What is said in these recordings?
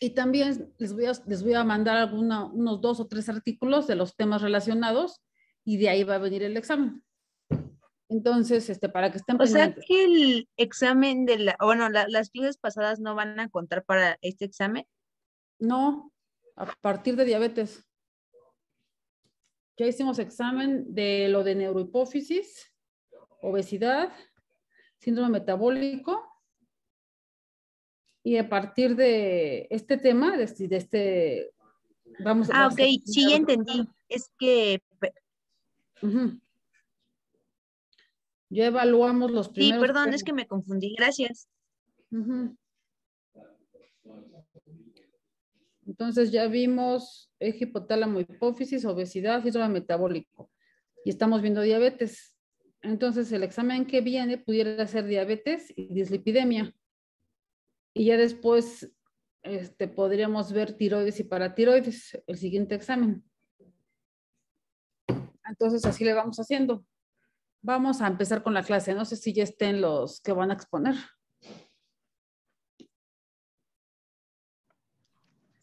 Y también les voy a, les voy a mandar alguna, unos dos o tres artículos de los temas relacionados y de ahí va a venir el examen. Entonces, este, para que estén o sea que el examen de la, bueno, las clases pasadas no van a contar para este examen. No, a partir de diabetes. Ya hicimos examen de lo de neurohipófisis, obesidad, síndrome metabólico y a partir de este tema, de, este, este vamos, ah, ok, sí, ya entendí. Es que... Yo Ya evaluamos los primeros... Sí, perdón, es que me confundí, gracias. Entonces ya vimos eje hipotálamo hipófisis, obesidad, síndrome metabólico. Y estamos viendo diabetes. Entonces el examen que viene pudiera ser diabetes y dislipidemia. Y ya después este, podríamos ver tiroides y paratiroides, el siguiente examen. Entonces así le vamos haciendo. Vamos a empezar con la clase. No sé si ya estén los que van a exponer.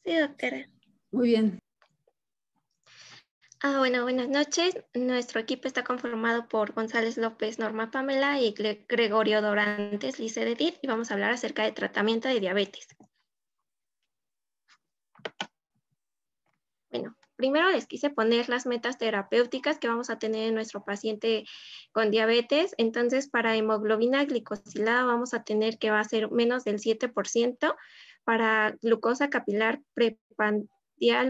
Sí, doctora. Muy bien. Ah, bueno, buenas noches. Nuestro equipo está conformado por González López, Norma Pamela y Gregorio Dorantes, Lice de y vamos a hablar acerca de tratamiento de diabetes. Bueno, primero les quise poner las metas terapéuticas que vamos a tener en nuestro paciente con diabetes. Entonces, para hemoglobina glicosilada vamos a tener que va a ser menos del 7%, para glucosa capilar prepan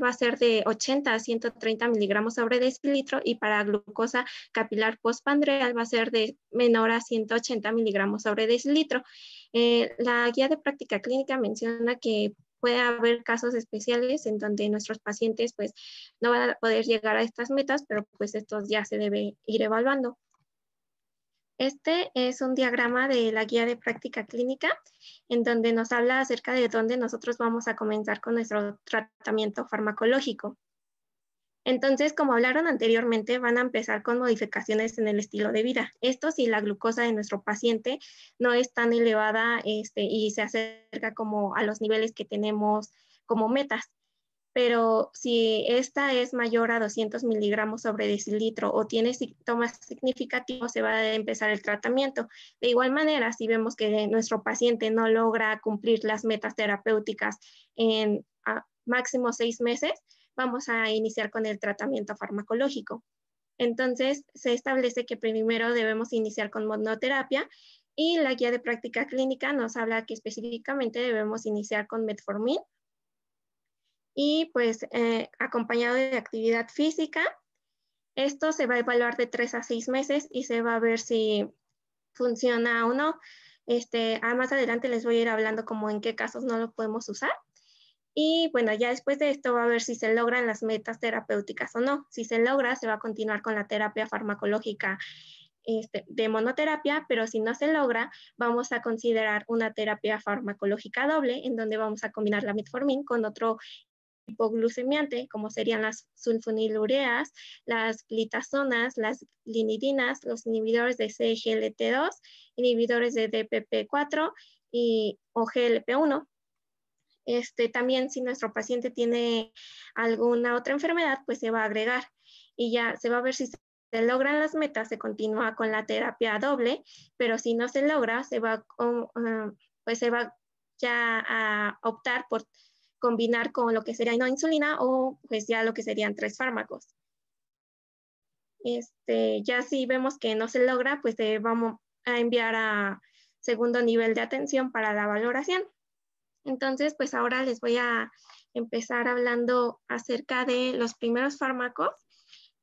va a ser de 80 a 130 miligramos sobre decilitro y para glucosa capilar postpandreal va a ser de menor a 180 miligramos sobre decilitro. Eh, la guía de práctica clínica menciona que puede haber casos especiales en donde nuestros pacientes pues no van a poder llegar a estas metas, pero pues esto ya se debe ir evaluando. Este es un diagrama de la guía de práctica clínica en donde nos habla acerca de dónde nosotros vamos a comenzar con nuestro tratamiento farmacológico. Entonces, como hablaron anteriormente, van a empezar con modificaciones en el estilo de vida. Esto si la glucosa de nuestro paciente no es tan elevada este, y se acerca como a los niveles que tenemos como metas pero si esta es mayor a 200 miligramos sobre decilitro o tiene síntomas significativos, se va a empezar el tratamiento. De igual manera, si vemos que nuestro paciente no logra cumplir las metas terapéuticas en máximo seis meses, vamos a iniciar con el tratamiento farmacológico. Entonces, se establece que primero debemos iniciar con monoterapia y la guía de práctica clínica nos habla que específicamente debemos iniciar con metformin y pues eh, acompañado de actividad física. Esto se va a evaluar de tres a seis meses y se va a ver si funciona o no. Este, más adelante les voy a ir hablando como en qué casos no lo podemos usar. Y bueno, ya después de esto va a ver si se logran las metas terapéuticas o no. Si se logra, se va a continuar con la terapia farmacológica este, de monoterapia, pero si no se logra, vamos a considerar una terapia farmacológica doble en donde vamos a combinar la metformin con otro hipoglucemiante, como serían las sulfonilureas, las glitazonas, las linidinas, los inhibidores de CGLT2, inhibidores de DPP4 y, oglp 1 Este, también si nuestro paciente tiene alguna otra enfermedad, pues se va a agregar y ya se va a ver si se logran las metas, se continúa con la terapia doble, pero si no se logra, se va, um, um, pues se va ya a optar por combinar con lo que sería no insulina o pues ya lo que serían tres fármacos. Este, ya si vemos que no se logra, pues eh, vamos a enviar a segundo nivel de atención para la valoración. Entonces, pues ahora les voy a empezar hablando acerca de los primeros fármacos,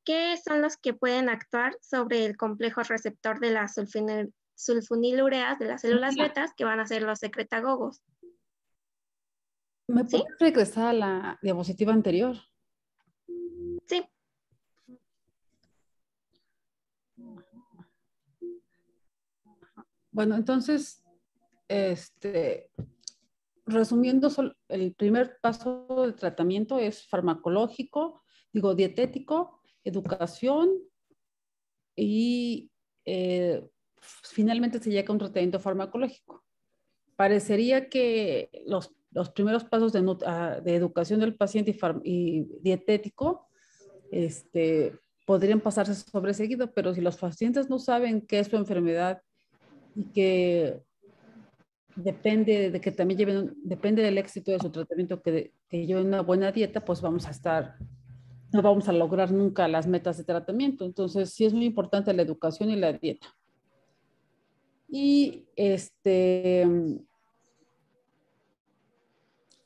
que son los que pueden actuar sobre el complejo receptor de las sulfunilureas, de las células betas, que van a ser los secretagogos. ¿Me puedes regresar a la diapositiva anterior? Sí. Bueno, entonces, este, resumiendo, el primer paso del tratamiento es farmacológico, digo, dietético, educación y eh, finalmente se llega a un tratamiento farmacológico. Parecería que los los primeros pasos de, ah, de educación del paciente y, y, dietético este, podrían pasarse sobreseguido, pero si los pacientes no saben qué es su enfermedad y que depende de que también lleven, depende del éxito de su tratamiento, que, que lleven una buena dieta, pues vamos a estar, no vamos a lograr nunca las metas de tratamiento. Entonces, sí es muy importante la educación y la dieta. Y este,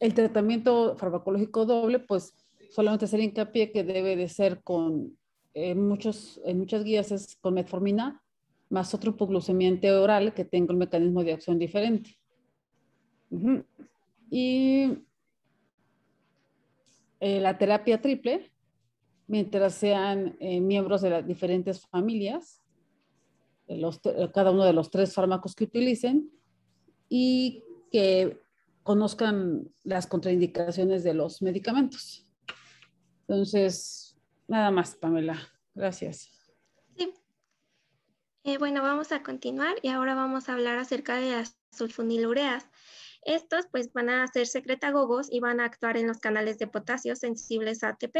el tratamiento farmacológico doble, pues solamente hacer hincapié que debe de ser con, en, muchos, en muchas guías es con metformina, más otro hipoglucemiante oral que tenga un mecanismo de acción diferente. Y eh, la terapia triple, mientras sean eh, miembros de las diferentes familias, eh, los, cada uno de los tres fármacos que utilicen, y que conozcan las contraindicaciones de los medicamentos. Entonces, nada más, Pamela. Gracias. Sí. Eh, bueno, vamos a continuar y ahora vamos a hablar acerca de las sulfonilureas. Estos pues van a ser secretagogos y van a actuar en los canales de potasio sensibles a ATP.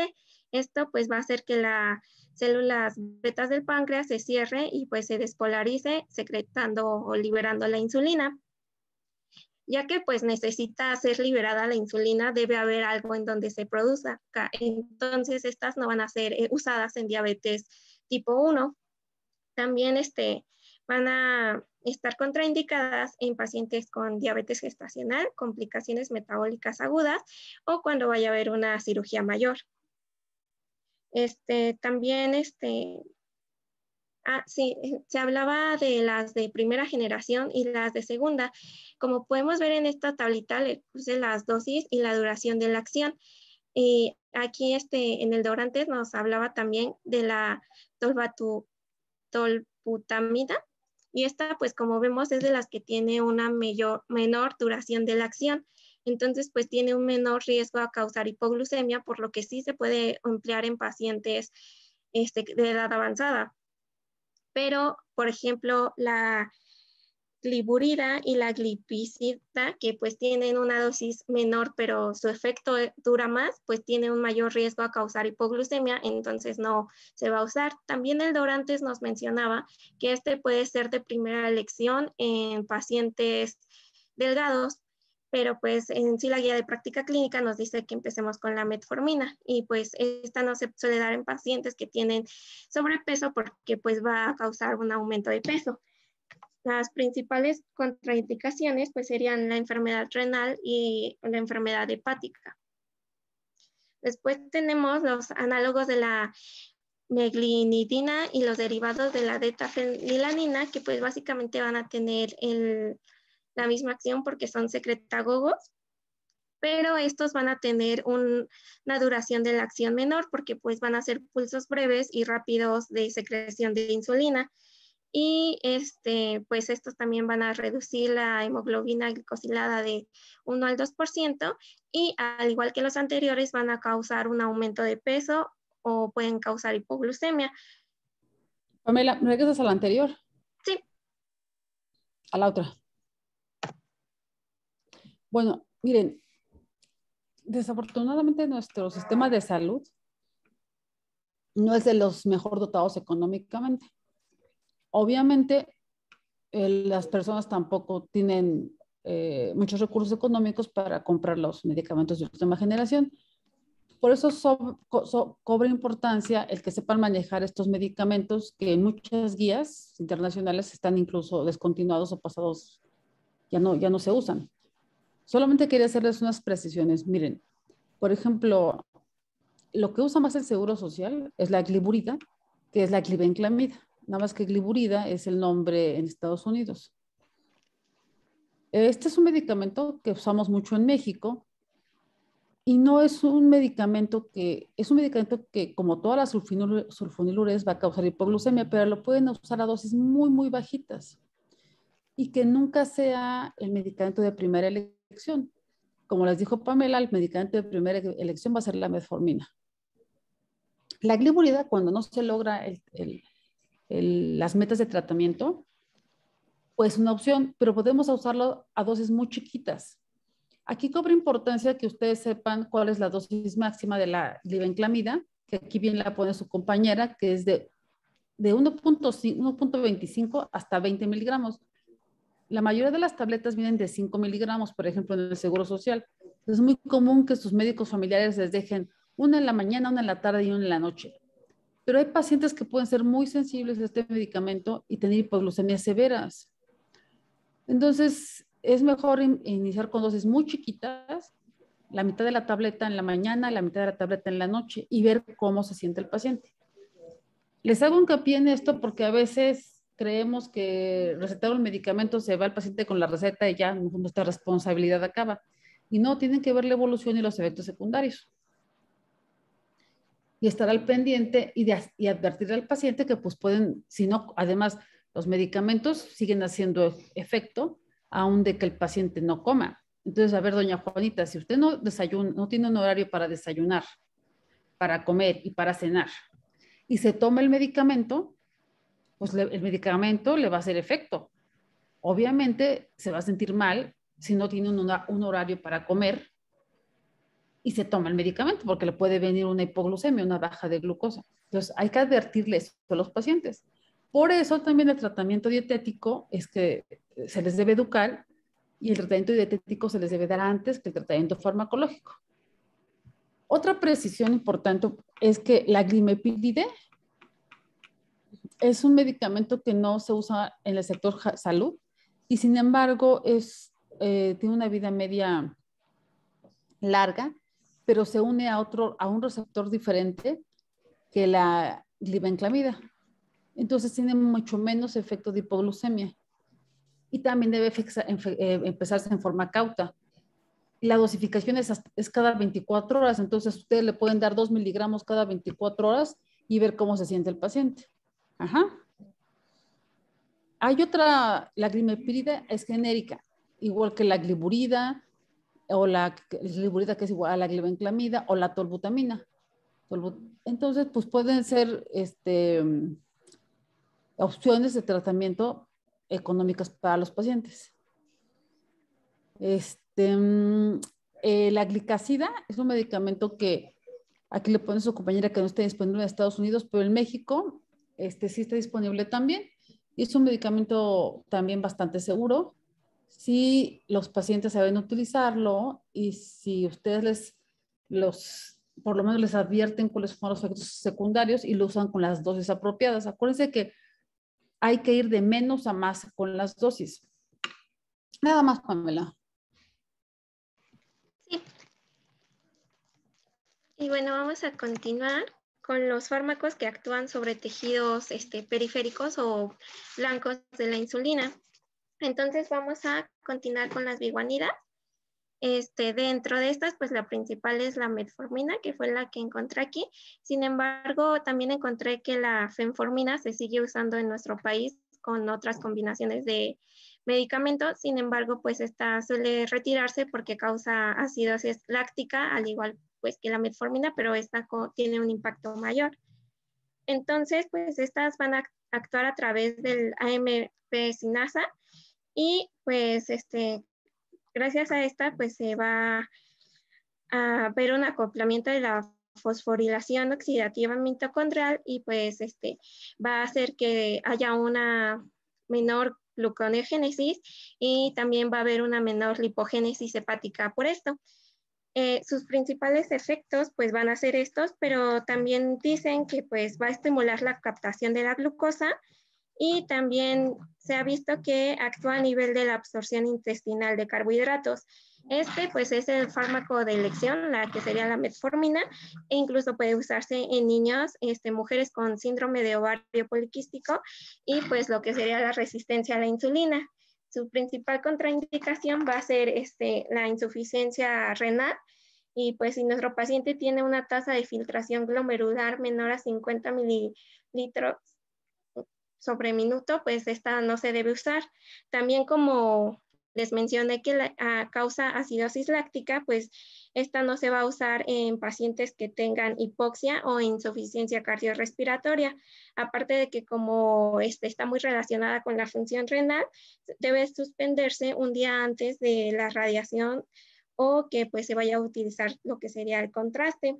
Esto pues va a hacer que las células betas del páncreas se cierre y pues se despolarice secretando o liberando la insulina ya que pues necesita ser liberada la insulina, debe haber algo en donde se produzca. Entonces, estas no van a ser eh, usadas en diabetes tipo 1. También este, van a estar contraindicadas en pacientes con diabetes gestacional, complicaciones metabólicas agudas o cuando vaya a haber una cirugía mayor. Este, también este, Ah, sí, eh, se hablaba de las de primera generación y las de segunda. Como podemos ver en esta tablita, le puse las dosis y la duración de la acción. Y aquí este, en el Dorantes nos hablaba también de la tolbutamida. Y esta, pues como vemos, es de las que tiene una menor duración de la acción. Entonces, pues tiene un menor riesgo a causar hipoglucemia, por lo que sí se puede emplear en pacientes este, de edad avanzada pero por ejemplo la gliburida y la glipicida, que pues tienen una dosis menor, pero su efecto eh, dura más, pues tiene un mayor riesgo a causar hipoglucemia, entonces no se va a usar. También el Dorantes nos mencionaba que este puede ser de primera elección en pacientes delgados pero pues en sí la guía de práctica clínica nos dice que empecemos con la metformina y pues esta no se suele dar en pacientes que tienen sobrepeso porque pues va a causar un aumento de peso. Las principales contraindicaciones pues serían la enfermedad renal y la enfermedad hepática. Después tenemos los análogos de la meglinidina y los derivados de la detafenilanina que pues básicamente van a tener el la misma acción porque son secretagogos, pero estos van a tener una duración de la acción menor porque pues van a ser pulsos breves y rápidos de secreción de insulina. Y este, pues estos también van a reducir la hemoglobina glicosilada de 1 al 2% y al igual que los anteriores van a causar un aumento de peso o pueden causar hipoglucemia. Pamela, ¿me regresas a la anterior? Sí. A la otra. Bueno, miren, desafortunadamente nuestro sistema de salud no es de los mejor dotados económicamente. Obviamente, eh, las personas tampoco tienen eh, muchos recursos económicos para comprar los medicamentos de última generación. Por eso so, cobra importancia el que sepan manejar estos medicamentos que en muchas guías internacionales están incluso descontinuados o pasados, ya no, ya no se usan. Solamente quería hacerles unas precisiones. Miren, por ejemplo, lo que usa más el Seguro Social es la gliburida, que es la glibenclamida. Nada más que gliburida es el nombre en Estados Unidos. Este es un medicamento que usamos mucho en México y no es un medicamento que, es un medicamento que como todas las sulfonilureas va a causar hipoglucemia, pero lo pueden usar a dosis muy, muy bajitas y que nunca sea el medicamento de primera elección elección. Como les dijo Pamela, el medicamento de primera e- elección va a ser la metformina. La gliburida, cuando no se logra el, el, las metas de tratamiento, pues una opción, pero podemos usarlo a dosis muy chiquitas. Aquí cobra importancia que ustedes sepan cuál es la dosis máxima de la libenclamida, que aquí bien la pone su compañera, que es de, de 1.25 hasta 20 miligramos la mayoría de las tabletas vienen de 5 miligramos, por ejemplo, en el Seguro Social. Es muy común que sus médicos familiares les dejen una en la mañana, una en la tarde y una en la noche. Pero hay pacientes que pueden ser muy sensibles a este medicamento y tener hipoglucemias severas. Entonces, es mejor iniciar con dosis muy chiquitas, la mitad de la tableta en la mañana, la mitad de la tableta en la noche y ver cómo se siente el paciente. Les hago hincapié en esto porque a veces creemos que recetar el medicamento se va al paciente con la receta y ya nuestra responsabilidad acaba. Y no, tienen que ver la evolución y los efectos secundarios. Y estar al pendiente y, de, y advertir al paciente que pues pueden, si no, además los medicamentos siguen haciendo efecto aún de que el paciente no coma. Entonces, a ver, doña Juanita, si usted no desayuna, no tiene un horario para desayunar, para comer y para cenar, y se toma el medicamento, pues el medicamento le va a hacer efecto. Obviamente se va a sentir mal si no tiene un, horario para comer y se toma el medicamento porque le puede venir una hipoglucemia, una baja de glucosa. Entonces hay que advertirles a los pacientes. Por eso también el tratamiento dietético es que eh, se les debe educar y el tratamiento dietético se les debe dar antes que el tratamiento farmacológico. Otra precisión importante es que la glimepiride es un medicamento que no se usa en el sector salud y sin embargo es, eh, tiene una vida media larga, pero se une a, otro, a un receptor diferente que la glibenclamida. Entonces tiene mucho menos efecto de hipoglucemia y también debe eh, empezarse en forma cauta. La dosificación es, es cada 24 horas, entonces ustedes le pueden dar 2 miligramos cada 24 horas y ver cómo se siente el paciente. Ajá. Hay otra, la glimepirida es genérica, igual que la gliburida o la gliburida que es igual a la glibenclamida o la tolbutamina. Entonces, pues pueden ser este, opciones de tratamiento económicas para los pacientes. Este, mm, eh, la glicacida es un medicamento que aquí le pone su compañera que no está disponible en Estados Unidos, pero en México este, sí está disponible también. Y es un medicamento también bastante seguro. Si los pacientes saben utilizarlo y si ustedes les, los, por lo menos les advierten cuáles son los efectos secundarios y lo usan con las dosis apropiadas. Acuérdense que hay que ir de menos a más con las dosis. Nada más, Pamela. Sí. Y bueno, vamos a continuar con los fármacos que actúan sobre tejidos este, periféricos o blancos de la insulina. Entonces vamos a continuar con las biguanidas. Este, dentro de estas, pues la principal es la metformina, que fue la que encontré aquí. Sin embargo, también encontré que la fenformina se sigue usando en nuestro país con otras combinaciones de medicamentos. Sin embargo, pues esta suele retirarse porque causa acidosis láctica, al igual pues que la metformina, pero esta tiene un impacto mayor. Entonces, pues estas van a actuar a través del AMP sinasa y pues este, gracias a esta pues se va a ver un acoplamiento de la fosforilación oxidativa mitocondrial y pues este va a hacer que haya una menor gluconeogénesis y también va a haber una menor lipogénesis hepática por esto. Eh, sus principales efectos pues van a ser estos, pero también dicen que pues va a estimular la captación de la glucosa y también se ha visto que actúa a nivel de la absorción intestinal de carbohidratos. Este pues es el fármaco de elección, la que sería la metformina, e incluso puede usarse en niños, este, mujeres con síndrome de ovario poliquístico y pues lo que sería la resistencia a la insulina. Su principal contraindicación va a ser este, la insuficiencia renal y pues si nuestro paciente tiene una tasa de filtración glomerular menor a 50 mililitros sobre minuto, pues esta no se debe usar. También como les mencioné que la, ah, causa acidosis láctica, pues esta no se va a usar en pacientes que tengan hipoxia o insuficiencia cardiorrespiratoria. Aparte de que como este está muy relacionada con la función renal, debe suspenderse un día antes de la radiación o que pues se vaya a utilizar lo que sería el contraste.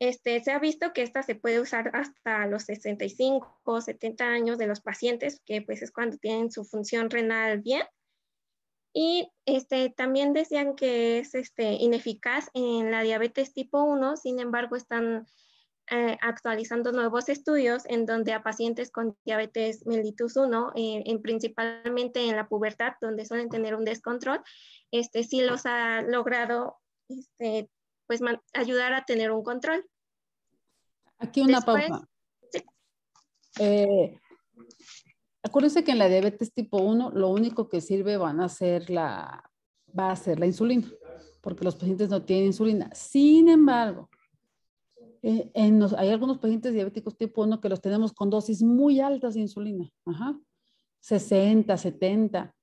Este, se ha visto que esta se puede usar hasta los 65 o 70 años de los pacientes, que pues es cuando tienen su función renal bien y este, también decían que es este, ineficaz en la diabetes tipo 1, sin embargo están eh, actualizando nuevos estudios en donde a pacientes con diabetes mellitus 1, eh, en principalmente en la pubertad, donde suelen tener un descontrol, este, sí los ha logrado este, pues, ayudar a tener un control. Aquí una pausa. Sí. Eh, Acuérdense que en la diabetes tipo 1 lo único que sirve van a ser la, va a ser la insulina, porque los pacientes no tienen insulina. Sin embargo, eh, en hay algunos pacientes diabéticos tipo 1 que los tenemos con dosis muy altas de insulina, 60, 70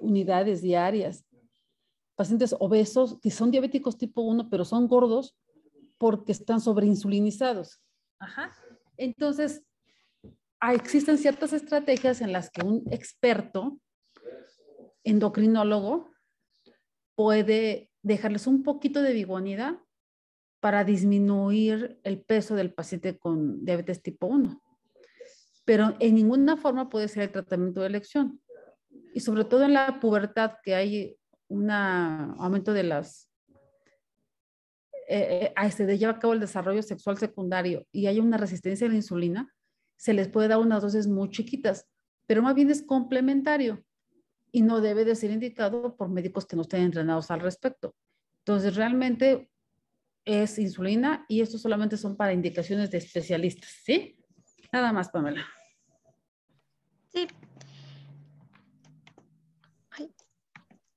unidades diarias. Pacientes obesos que son diabéticos tipo 1, pero son gordos porque están sobreinsulinizados. Ajá. Entonces, Ah, existen ciertas estrategias en las que un experto endocrinólogo puede dejarles un poquito de vivonidad para disminuir el peso del paciente con diabetes tipo 1. Pero en ninguna forma puede ser el tratamiento de elección. Y sobre todo en la pubertad, que hay un aumento de las... Eh, eh este se lleva a cabo el desarrollo sexual secundario y hay una resistencia a la insulina, se les puede dar unas dosis muy chiquitas, pero más bien es complementario y no debe de ser indicado por médicos que no estén entrenados al respecto. Entonces, realmente es insulina y esto solamente son para indicaciones de especialistas, ¿sí? Nada más, Pamela. Sí,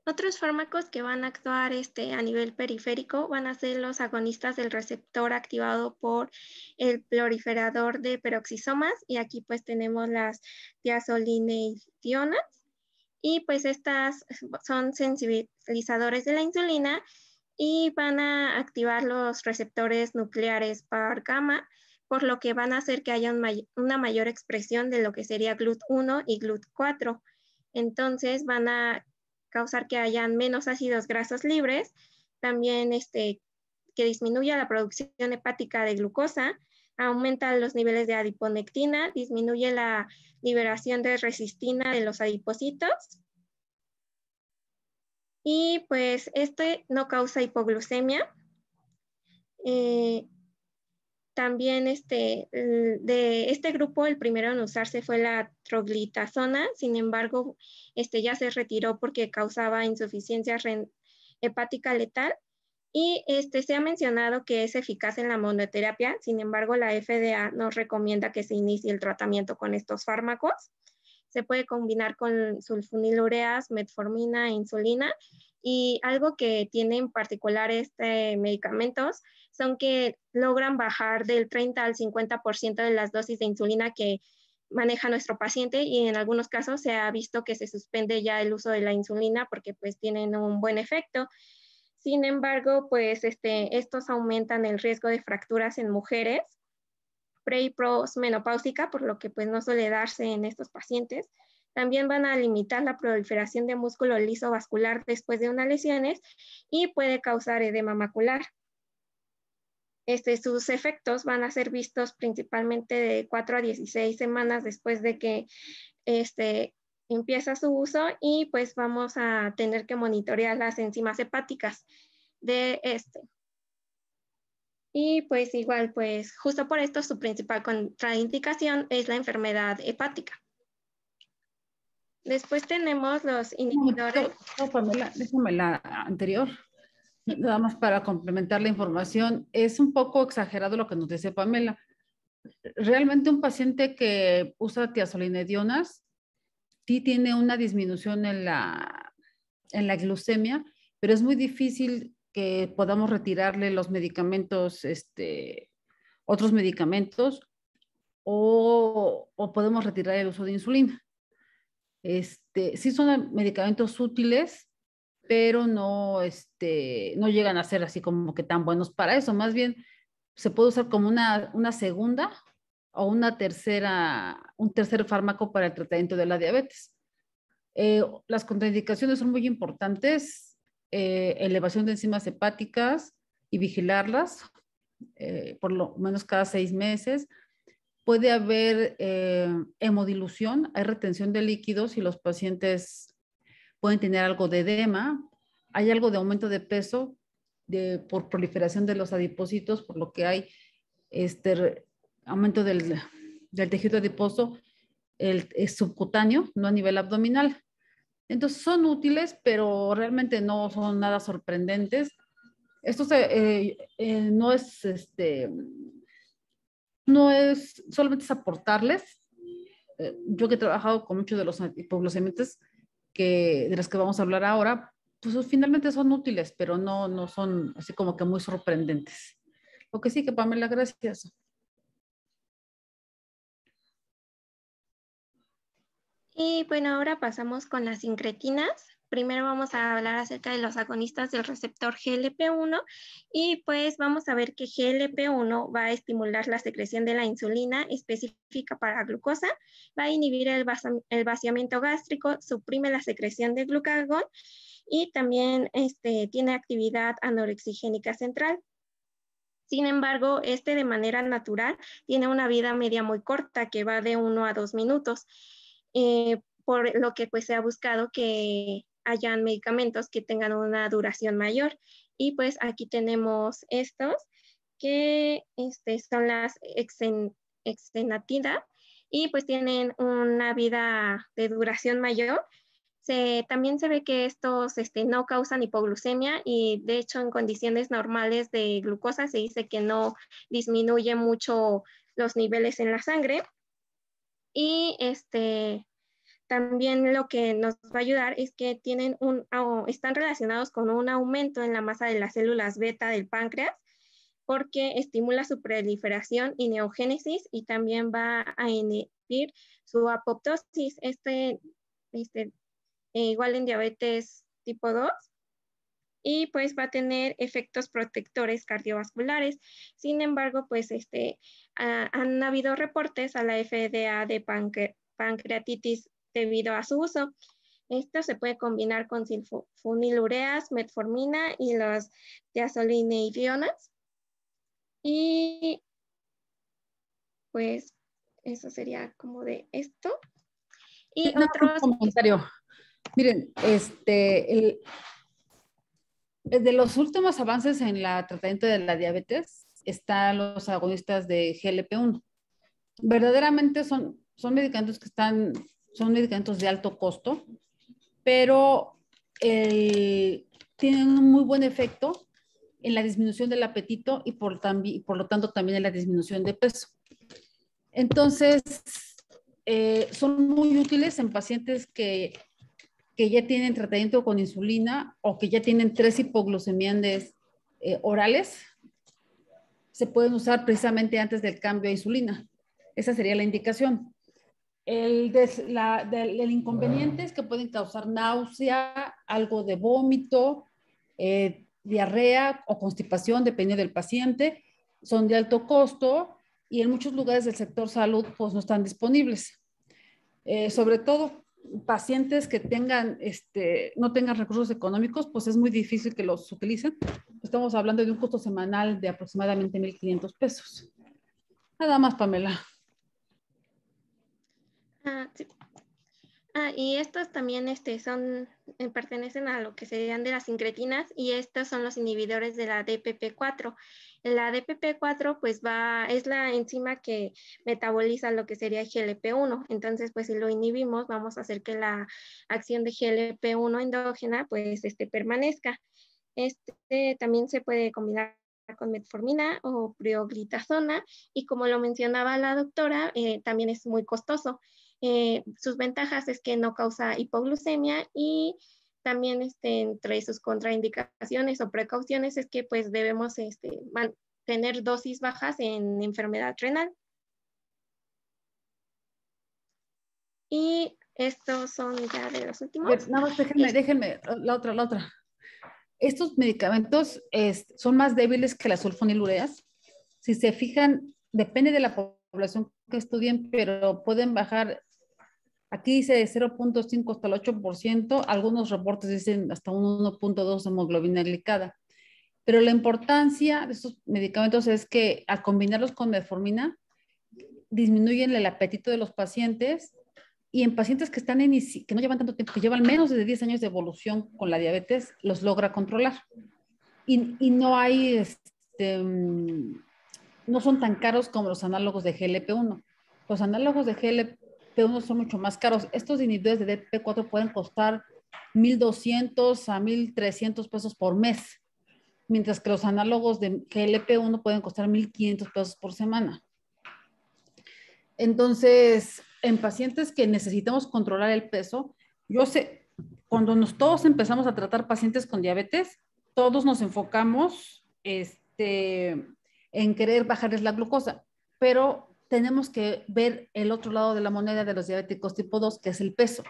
Otros fármacos que van a actuar este, a nivel periférico van a ser los agonistas del receptor activado por el proliferador de peroxisomas y aquí pues tenemos las diazolinedionas y pues estas son sensibilizadores de la insulina y van a activar los receptores nucleares par gamma por lo que van a hacer que haya una mayor expresión de lo que sería GLUT1 y GLUT4. Entonces van a causar que hayan menos ácidos grasos libres, también este, que disminuya la producción hepática de glucosa, aumenta los niveles de adiponectina, disminuye la liberación de resistina de los adipocitos. Y pues este no causa hipoglucemia. Eh, también este, de este grupo, el primero en usarse fue la troglitazona, sin embargo, este ya se retiró porque causaba insuficiencia hepática letal y este, se ha mencionado que es eficaz en la monoterapia, sin embargo, la FDA nos recomienda que se inicie el tratamiento con estos fármacos. Se puede combinar con sulfonilureas, metformina, e insulina y algo que tiene en particular este medicamentos son que logran bajar del 30 al 50% de las dosis de insulina que maneja nuestro paciente y en algunos casos se ha visto que se suspende ya el uso de la insulina porque pues tienen un buen efecto. Sin embargo, pues este, estos aumentan el riesgo de fracturas en mujeres pre y postmenopáusica, por lo que pues no suele darse en estos pacientes. También van a limitar la proliferación de músculo liso vascular después de unas lesiones y puede causar edema macular. Este, sus efectos van a ser vistos principalmente de 4 a 16 semanas después de que este, empieza su uso y pues vamos a tener que monitorear las enzimas hepáticas de este. Y pues igual, pues justo por esto su principal contraindicación es la enfermedad hepática. Después tenemos los inhibidores. déjame la anterior. Nada más para complementar la información, es un poco exagerado lo que nos dice Pamela. Realmente un paciente que usa tiazolinedionas sí tiene una disminución en la, en la glucemia, pero es muy difícil que podamos retirarle los medicamentos, este, otros medicamentos, o, podemos retirar el uso de insulina. Este, sí son medicamentos útiles, pero no, este, no llegan a ser así como que tan buenos para eso. Más bien se puede usar como una, una segunda o una tercera, un tercer fármaco para el tratamiento de la diabetes. Eh, las contraindicaciones son muy importantes, eh, elevación de enzimas hepáticas y vigilarlas eh, por lo menos cada seis meses. Puede haber hemodilución, hay retención de líquidos y los pacientes pueden tener algo de edema, hay algo de aumento de peso de, por proliferación de los adipósitos, por lo que hay este aumento del, del tejido adiposo el, subcutáneo, no a nivel abdominal. Entonces son útiles, pero realmente no son nada sorprendentes. Esto eh, eh, no es, este, no es, solamente es aportarles. Eh, yo que he trabajado con muchos de los hipoglucemiantes, que, de las que vamos a hablar ahora, pues finalmente son útiles, pero no, no son así como que muy sorprendentes. Lo que sí que Pamela, gracias. Y bueno, ahora pasamos con las incretinas primero vamos a hablar acerca de los agonistas del receptor GLP-1 y pues vamos a ver que GLP-1 va a estimular la secreción de la insulina específica para glucosa, va a inhibir el, vaciamiento gástrico, suprime la secreción de glucagón y también este, tiene actividad anorexigénica central. Sin embargo, este de manera natural tiene una vida media muy corta que va de 1 a 2 minutos. Eh, por lo que pues se ha buscado que hayan medicamentos que tengan una duración mayor. Y pues aquí tenemos estos, que este, son las exenatida y pues tienen una vida de duración mayor. también se ve que estos este, no causan hipoglucemia y de hecho en condiciones normales de glucosa se dice que no disminuye mucho los niveles en la sangre. Y este, también lo que nos va a ayudar es que tienen un, están relacionados con un aumento en la masa de las células beta del páncreas porque estimula su proliferación y neogénesis y también va a inhibir su apoptosis. Este, este eh, igual en diabetes tipo 2 y pues va a tener efectos protectores cardiovasculares. Sin embargo, pues este, ah, han habido reportes a la FDA de pancreatitis debido a su uso. Esto se puede combinar con sulfonilureas, metformina y los diazolinidionas. Y pues eso sería como de esto. Y otro comentario. Miren, este, el, desde los últimos avances en el tratamiento de la diabetes están los agonistas de GLP-1. Verdaderamente son, son medicamentos que están son medicamentos de alto costo, pero tienen un muy buen efecto en la disminución del apetito y por, por lo tanto también en la disminución de peso. Entonces, eh, son muy útiles en pacientes que, que, ya tienen tratamiento con insulina o que ya tienen tres hipoglucemiantes eh, orales. Se pueden usar precisamente antes del cambio a insulina. Esa sería la indicación. El, el inconveniente es que pueden causar náusea, algo de vómito, eh, diarrea o constipación, depende del paciente. Son de alto costo y en muchos lugares del sector salud pues no están disponibles. Eh, sobre todo pacientes que tengan, este, no tengan recursos económicos, pues es muy difícil que los utilicen. Estamos hablando de un costo semanal de aproximadamente 1.500 pesos. Nada más, Pamela. Ah, ah, y estos también este, son, eh, pertenecen a lo que serían de las incretinas y estos son los inhibidores de la DPP4. La DPP4 pues va, es la enzima que metaboliza lo que sería GLP1. Entonces pues si lo inhibimos vamos a hacer que la acción de GLP1 endógena pues este, permanezca. Este también se puede combinar con metformina o prioglitazona y como lo mencionaba la doctora, eh, también es muy costoso. Eh, sus ventajas es que no causa hipoglucemia y también este, entre sus contraindicaciones o precauciones es que pues debemos este, mantener dosis bajas en enfermedad renal. Y estos son ya de los últimos. déjenme, este. déjenme, la otra, la otra. Estos medicamentos este, son más débiles que las sulfonilureas. Si se fijan, depende de la población que estudien, pero pueden bajar Aquí dice de 0.5 hasta el 8%, algunos reportes dicen hasta un 1.2 de hemoglobina glicada. Pero la importancia de estos medicamentos es que al combinarlos con metformina, disminuyen el apetito de los pacientes y en pacientes que, están en, que no llevan tanto tiempo, que llevan menos de 10 años de evolución con la diabetes, los logra controlar. Y, y no hay, este, mm, no son tan caros como los análogos de GLP-1. Los análogos de GLP uno son mucho más caros. Estos inhibidores de DP4 pueden costar 1.200 a 1.300 pesos por mes, mientras que los análogos de GLP1 pueden costar 1.500 pesos por semana. Entonces, en pacientes que necesitamos controlar el peso, yo sé, cuando nos, todos empezamos a tratar pacientes con diabetes, todos nos enfocamos este, en querer bajarles la glucosa, pero tenemos que ver el otro lado de la moneda de los diabéticos tipo 2, que es el peso.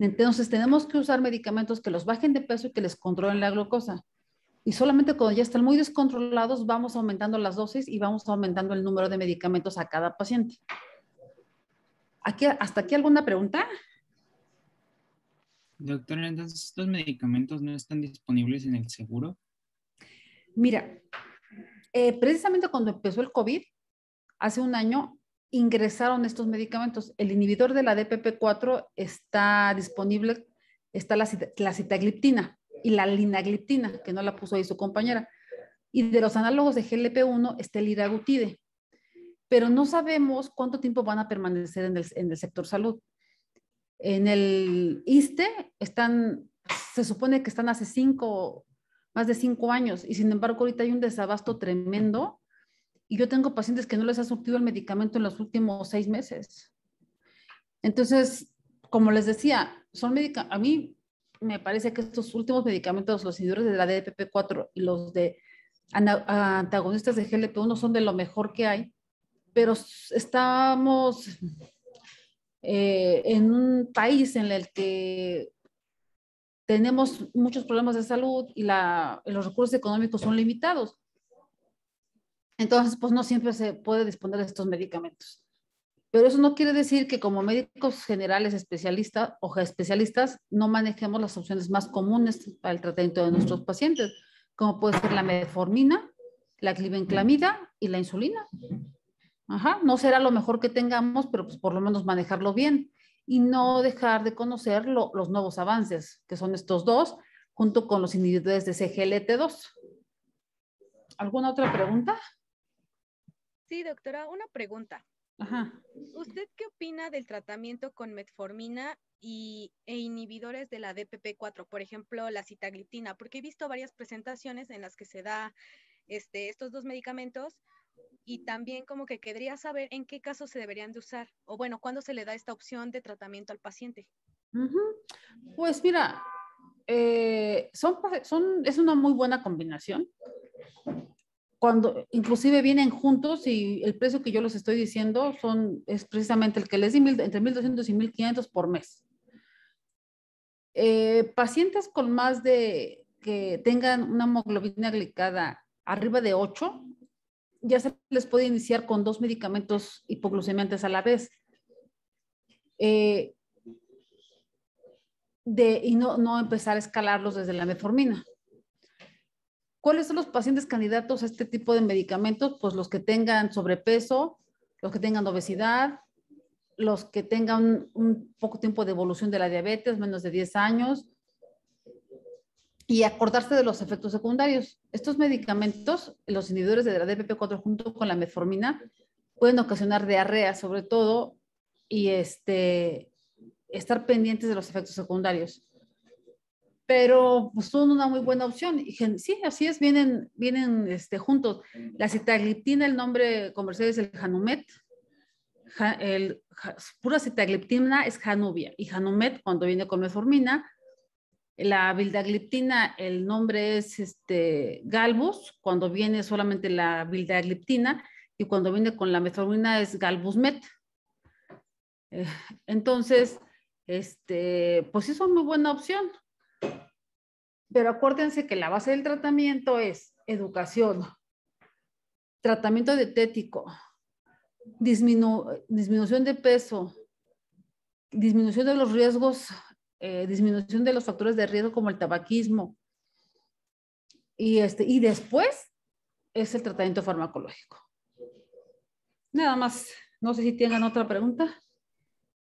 Entonces, tenemos que usar medicamentos que los bajen de peso y que les controlen la glucosa. Y solamente cuando ya están muy descontrolados, vamos aumentando las dosis y vamos aumentando el número de medicamentos a cada paciente. Aquí, ¿Hasta aquí alguna pregunta? Doctora, entonces, ¿estos medicamentos no están disponibles en el seguro? Mira, eh, precisamente cuando empezó el COVID, hace un año ingresaron estos medicamentos. El inhibidor de la DPP4 está disponible, está la, sitagliptina citagliptina y la linagliptina, que no la puso ahí su compañera. Y de los análogos de GLP1 está el iragutide. Pero no sabemos cuánto tiempo van a permanecer en el, sector salud. En el ISTE están, se supone que están hace cinco, más de cinco años, y sin embargo ahorita hay un desabasto tremendo y yo tengo pacientes que no les ha surtido el medicamento en los últimos seis meses. Entonces, como les decía, son a mí me parece que estos últimos medicamentos, los inhibidores de la DPP4 y los de antagonistas de GLP1 son de lo mejor que hay, pero estamos eh, en un país en el que tenemos muchos problemas de salud y los recursos económicos son limitados. Entonces, pues no siempre se puede disponer de estos medicamentos. Pero eso no quiere decir que como médicos generales especialistas o especialistas no manejemos las opciones más comunes para el tratamiento de nuestros pacientes, como puede ser la metformina, la clivenclamida y la insulina. Ajá, no será lo mejor que tengamos, pero pues por lo menos manejarlo bien y no dejar de conocer los nuevos avances, que son estos dos, junto con los inhibidores de CGLT2. ¿Alguna otra pregunta? Sí, doctora, una pregunta. ¿Usted qué opina del tratamiento con metformina y, e inhibidores de la DPP-4, por ejemplo, la citaglitina? Porque he visto varias presentaciones en las que se da este, estos dos medicamentos y también como que querría saber en qué casos se deberían de usar o bueno, cuándo se le da esta opción de tratamiento al paciente. Pues mira, eh, son, son, es una muy buena combinación cuando inclusive vienen juntos y el precio que yo les estoy diciendo son, es precisamente el que les di entre 1.200 y 1.500 por mes. Eh, pacientes con más de que tengan una hemoglobina glicada arriba de 8, ya se les puede iniciar con dos medicamentos hipoglucemiantes a la vez. Eh, de, y no, no empezar a escalarlos desde la metformina. ¿Cuáles son los pacientes candidatos a este tipo de medicamentos? Pues los que tengan sobrepeso, los que tengan obesidad, los que tengan un poco tiempo de evolución de la diabetes, menos de 10 años, y acordarse de los efectos secundarios. Estos medicamentos, los inhibidores de la DPP4 junto con la metformina, pueden ocasionar diarrea sobre todo y este, estar pendientes de los efectos secundarios pero pues, son una muy buena opción. Y sí, así es, vienen, vienen este, juntos. La citagliptina, el nombre comercial es el Hanumet. el, pura citagliptina es Janubia y Hanumet cuando viene con metformina. La vildagliptina, el nombre es este, Galbus, cuando viene solamente la vildagliptina y cuando viene con la metformina es Galbusmet. Eh, entonces, este, pues sí son muy buena opción. Pero acuérdense que la base del tratamiento es educación, tratamiento dietético, disminución de peso, disminución de los riesgos, eh, disminución de los factores de riesgo como el tabaquismo. Y, este, y después es el tratamiento farmacológico. Nada más. No sé si tengan otra pregunta.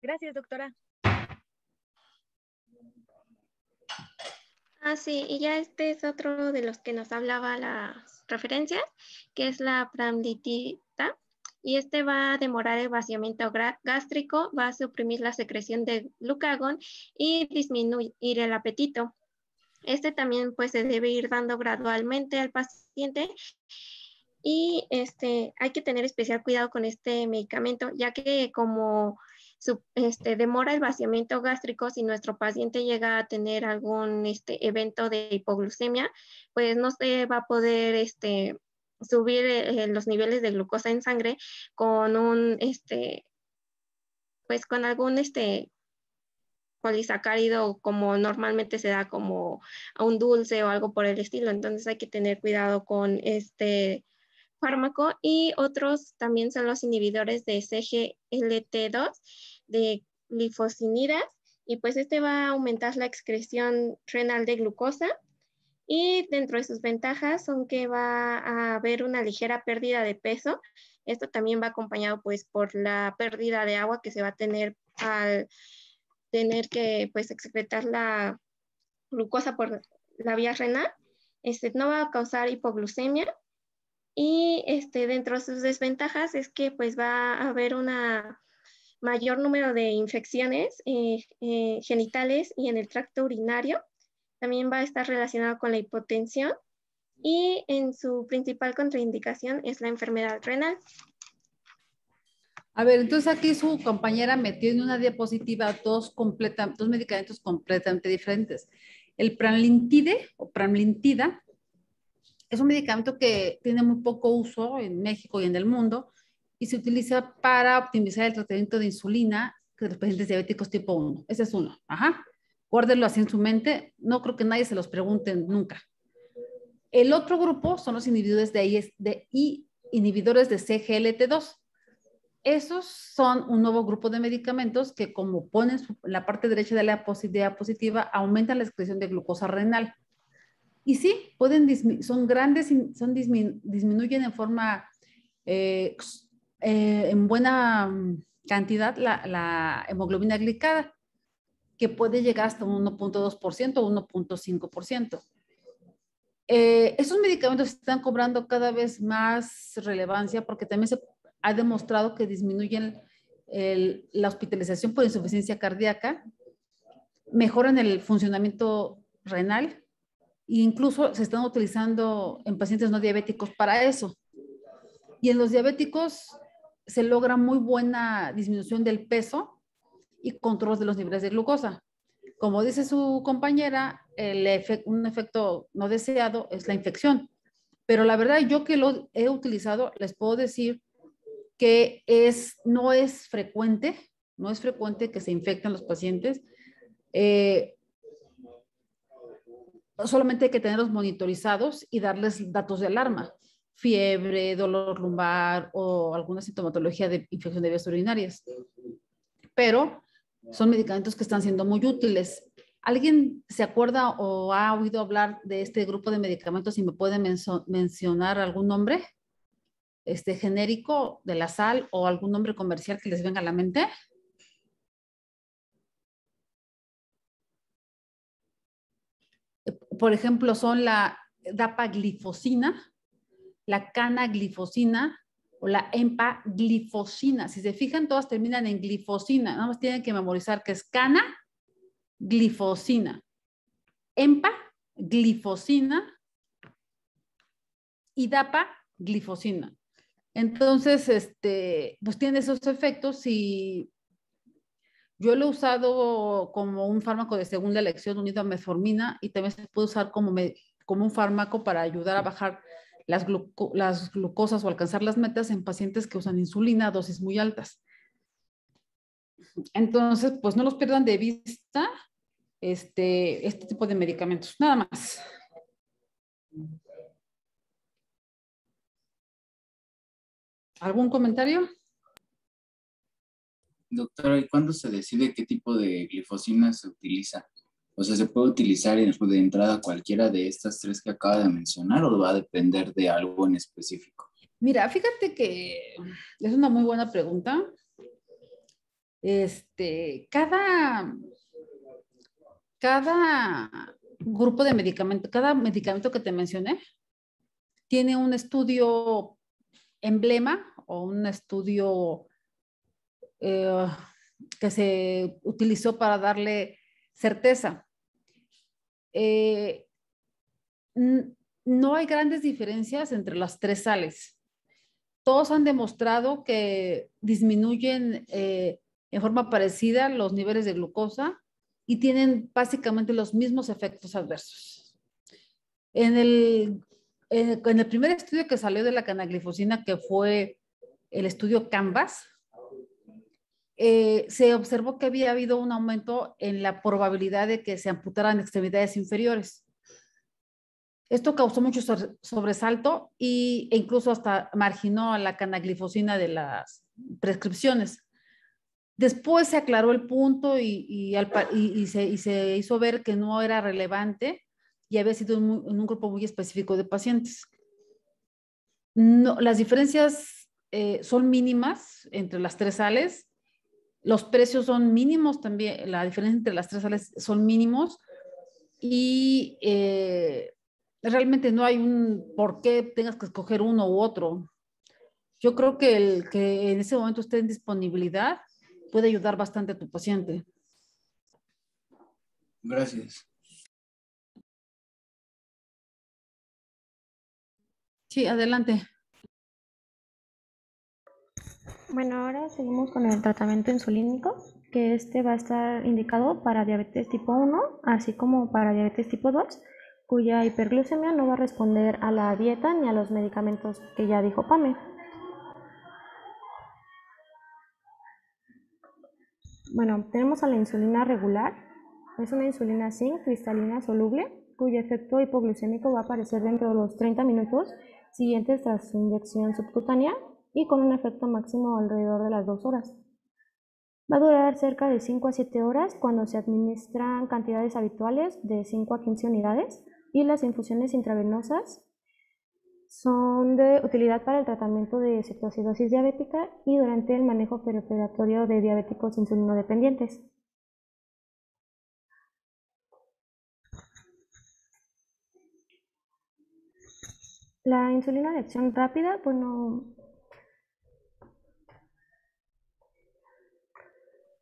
Gracias, doctora. Ah, sí, y ya este es otro de los que nos hablaba las referencias, que es la pramditita. y este va a demorar el vaciamiento gástrico, va a suprimir la secreción de glucagón y disminuir el apetito. Este también pues se debe ir dando gradualmente al paciente y este, hay que tener especial cuidado con este medicamento, ya que como este, demora el vaciamiento gástrico si nuestro paciente llega a tener algún este, evento de hipoglucemia, pues no se va a poder este, subir eh, los niveles de glucosa en sangre con un, este, pues con algún este, polisacárido como normalmente se da como un dulce o algo por el estilo. Entonces hay que tener cuidado con este fármaco y otros también son los inhibidores de CGLT2 de glifosinidas y pues este va a aumentar la excreción renal de glucosa y dentro de sus ventajas son que va a haber una ligera pérdida de peso. Esto también va acompañado pues por la pérdida de agua que se va a tener al tener que pues excretar la glucosa por la vía renal. Este, no va a causar hipoglucemia y este, dentro de sus desventajas es que pues va a haber un mayor número de infecciones eh, eh, genitales y en el tracto urinario. También va a estar relacionado con la hipotensión y en su principal contraindicación es la enfermedad renal. A ver, entonces aquí su compañera metió en una diapositiva dos, completa, dos medicamentos completamente diferentes. El pramlintide o pramlintida es un medicamento que tiene muy poco uso en México y en el mundo y se utiliza para optimizar el tratamiento de insulina de los pacientes diabéticos tipo 1. Ese es uno. Ajá. Guárdenlo así en su mente. No creo que nadie se los pregunte nunca. El otro grupo son los inhibidores de, de I, inhibidores de CGLT2. Esos son un nuevo grupo de medicamentos que, como ponen la parte derecha de la diapositiva, aumentan la excreción de glucosa renal. Y sí, pueden son grandes, son disminuyen en forma, eh, eh, en buena mm, cantidad la, hemoglobina glicada, que puede llegar hasta un 1.2% o 1.5%. Eh, esos medicamentos están cobrando cada vez más relevancia porque también se ha demostrado que disminuyen la hospitalización por insuficiencia cardíaca, mejoran el funcionamiento renal incluso se están utilizando en pacientes no diabéticos para eso. Y en los diabéticos se logra muy buena disminución del peso y control de los niveles de glucosa. Como dice su compañera, el un efecto no deseado es la infección. Pero la verdad, yo que lo he utilizado, les puedo decir que es, no es frecuente, no es frecuente que se infecten los pacientes. Eh, solamente hay que tenerlos monitorizados y darles datos de alarma, fiebre, dolor lumbar o alguna sintomatología de infección de vías urinarias. Pero son medicamentos que están siendo muy útiles. ¿Alguien se acuerda o ha oído hablar de este grupo de medicamentos y me puede mencionar algún nombre este genérico de la sal o algún nombre comercial que les venga a la mente? por ejemplo, son la dapaglifosina, la canaglifosina o la empaglifosina. Si se fijan, todas terminan en glifosina. Nada más tienen que memorizar que es cana, glifosina. Empa, glifosina y dapa, glifosina. Entonces, este, pues tiene esos efectos y yo lo he usado como un fármaco de segunda elección unido a metformina y también se puede usar como, un fármaco para ayudar a bajar las, las, glucosas o alcanzar las metas en pacientes que usan insulina a dosis muy altas. Entonces, pues no los pierdan de vista este, este tipo de medicamentos, nada más. ¿Algún comentario? Doctora, ¿y cuándo se decide qué tipo de glifosina se utiliza? O sea, ¿se puede utilizar de entrada cualquiera de estas tres que acaba de mencionar o va a depender de algo en específico? Mira, fíjate que es una muy buena pregunta. Este, cada, cada grupo de medicamento, cada medicamento que te mencioné, tiene un estudio emblema o un estudio eh, que se utilizó para darle certeza. Eh, no hay grandes diferencias entre las tres sales. Todos han demostrado que disminuyen eh, en forma parecida los niveles de glucosa y tienen básicamente los mismos efectos adversos. En el, primer estudio que salió de la canaglifosina, que fue el estudio Canvas, eh, se observó que había habido un aumento en la probabilidad de que se amputaran extremidades inferiores. Esto causó mucho sobresalto e incluso hasta marginó a la canaglifosina de las prescripciones. Después se aclaró el punto y, se, hizo ver que no era relevante y había sido en un, grupo muy específico de pacientes. las diferencias eh, son mínimas entre las tres sales los precios son mínimos también, la diferencia entre las tres sales son mínimos y eh, realmente no hay un por qué tengas que escoger uno u otro. Yo creo que el que en ese momento esté en disponibilidad puede ayudar bastante a tu paciente. Gracias. Sí, adelante. Bueno, ahora seguimos con el tratamiento insulínico, que este va a estar indicado para diabetes tipo 1, así como para diabetes tipo 2, cuya hiperglucemia no va a responder a la dieta ni a los medicamentos que ya dijo Pame. Bueno, tenemos a la insulina regular. Es una insulina sin cristalina soluble, cuyo efecto hipoglucémico va a aparecer dentro de los 30 minutos siguientes tras inyección subcutánea y con un efecto máximo alrededor de las 2 horas. Va a durar cerca de 5 a 7 horas cuando se administran cantidades habituales de 5 a 15 unidades y las infusiones intravenosas son de utilidad para el tratamiento de cetoacidosis diabética y durante el manejo perioperatorio de diabéticos insulinodependientes. La insulina de acción rápida, bueno,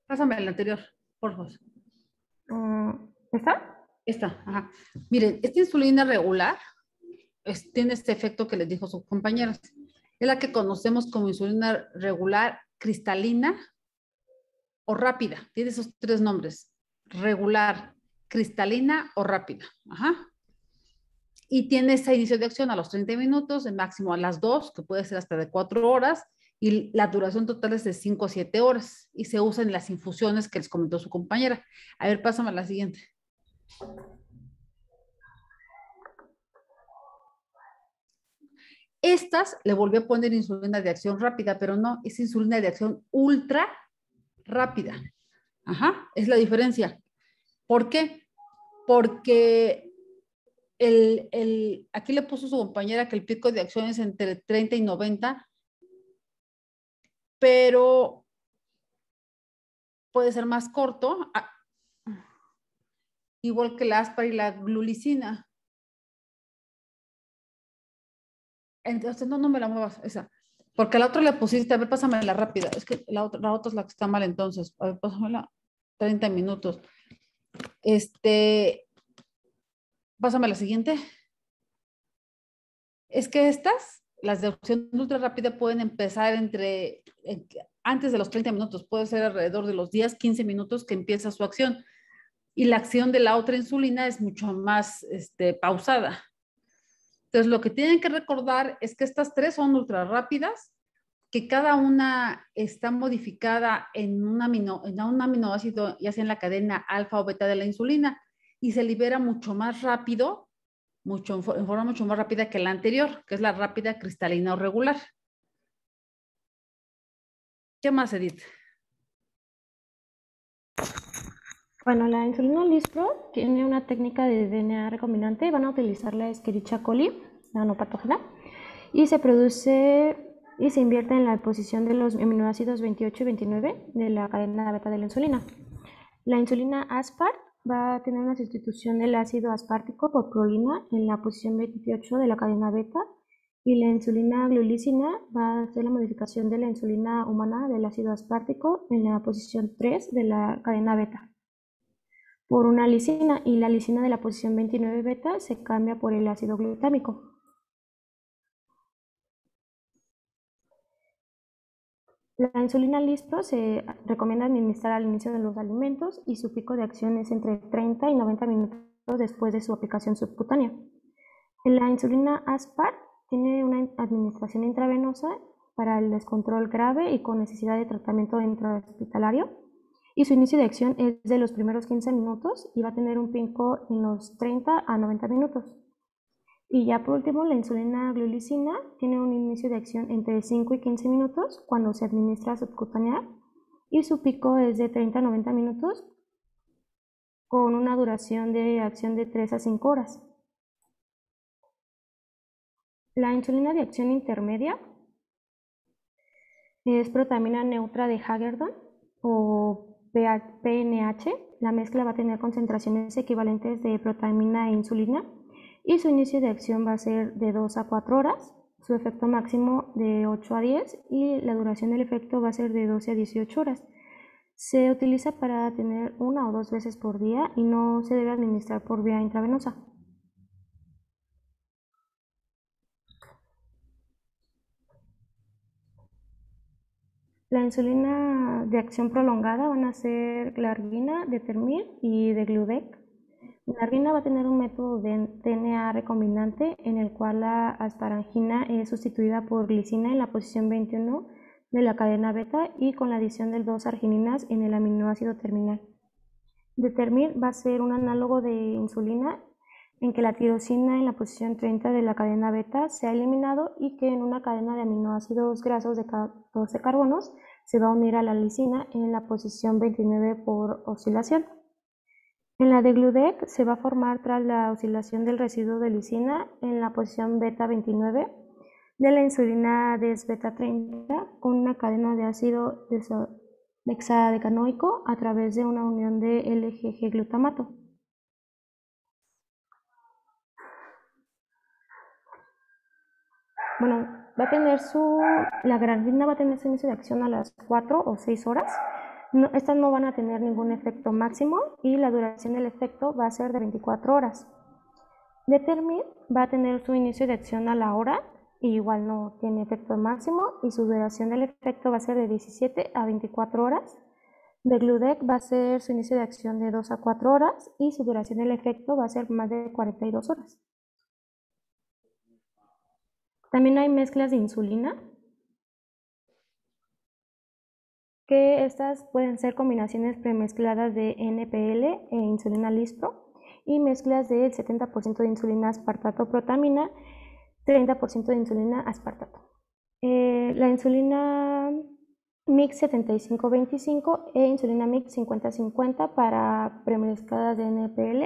Pásame el anterior, por favor. Mm, ¿Esta? Esta, ajá. Miren, esta insulina regular tiene este efecto que les dijo su compañera. Es la que conocemos como insulina regular cristalina o rápida. Tiene esos tres nombres. Regular, cristalina o rápida. Ajá. Y tiene ese inicio de acción a los 30 minutos, el máximo a las 2, que puede ser hasta de 4 horas, y la duración total es de 5 a 7 horas y se usan en las infusiones que les comentó su compañera. A ver, pásame a la siguiente. Estas le volvió a poner insulina de acción rápida, pero no, es insulina de acción ultra rápida. Ajá, es la diferencia. ¿Por qué? Porque el, aquí le puso su compañera que el pico de acción es entre 30 y 90 pero puede ser más corto, igual que la áspera y la glulicina. Entonces, no, no me la muevas, esa. Porque la otra la pusiste, a ver, pásamela rápida. Es que la otra, la otra es la que está mal entonces. A ver, pásamela 30 minutos. Este, pásame la siguiente. Es que estas las de opción ultra rápida pueden empezar entre, antes de los 30 minutos, puede ser alrededor de los 10, 15 minutos que empieza su acción. Y la acción de la otra insulina es mucho más este, pausada. Entonces, lo que tienen que recordar es que estas tres son ultra rápidas, que cada una está modificada en en un aminoácido, ya sea en la cadena alfa o beta de la insulina, y se libera mucho más rápido mucho, en forma mucho más rápida que la anterior, que es la rápida cristalina o regular. ¿Qué más, Edith? Bueno, la insulina Lispro tiene una técnica de DNA recombinante. Van a utilizar la Escherichia coli, nanopatógena, y se produce y se invierte en la posición de los aminoácidos 28 y 29 de la cadena beta de la insulina. La insulina Aspart va a tener una sustitución del ácido aspartico por prolina en la posición 28 de la cadena beta y la insulina glulicina va a ser la modificación de la insulina humana del ácido aspartico en la posición 3 de la cadena beta por una lisina y la lisina de la posición 29 beta se cambia por el ácido glutámico. La insulina Lispro se recomienda administrar al inicio de los alimentos y su pico de acción es entre 30 y 90 minutos después de su aplicación subcutánea. La insulina Aspart tiene una administración intravenosa para el descontrol grave y con necesidad de tratamiento intrahospitalario y su inicio de acción es de los primeros 15 minutos y va a tener un pico en los 30 a 90 minutos. Y ya por último, la insulina glulicina tiene un inicio de acción entre 5 y 15 minutos cuando se administra subcutánea y su pico es de 30 a 90 minutos con una duración de acción de 3 a 5 horas. La insulina de acción intermedia es protamina neutra de Hagerdon o PNH. La mezcla va a tener concentraciones equivalentes de protamina e insulina y su inicio de acción va a ser de 2 a 4 horas, su efecto máximo de 8 a 10 y la duración del efecto va a ser de 12 a 18 horas. Se utiliza para tener una o dos veces por día y no se debe administrar por vía intravenosa. La insulina de acción prolongada van a ser glargina, determir y de degludec. La argina va a tener un método de DNA recombinante en el cual la asparagina es sustituida por glicina en la posición 21 de la cadena beta y con la adición de dos argininas en el aminoácido terminal. Determir va a ser un análogo de insulina en que la tirosina en la posición 30 de la cadena beta se ha eliminado y que en una cadena de aminoácidos grasos de 12 carbonos se va a unir a la lisina en la posición 29 por oscilación. En la de se va a formar tras la oscilación del residuo de lisina en la posición beta 29 de la insulina de beta 30 con una cadena de ácido hexadecanoico a través de una unión de LGG glutamato. Bueno, va a tener la granulina va a tener su inicio de acción a las 4 o 6 horas estas no van a tener ningún efecto máximo y la duración del efecto va a ser de 24 horas. Determin va a tener su inicio de acción a la hora, y igual no tiene efecto máximo y su duración del efecto va a ser de 17 a 24 horas. De Gludec va a ser su inicio de acción de 2 a 4 horas y su duración del efecto va a ser más de 42 horas. También hay mezclas de insulina, que estas pueden ser combinaciones premezcladas de NPL e insulina lispro y mezclas del 70% de insulina aspartato-protamina, 30% de insulina aspartato. Eh, la insulina MIX 75-25 e insulina MIX 50-50 para premezcladas de NPL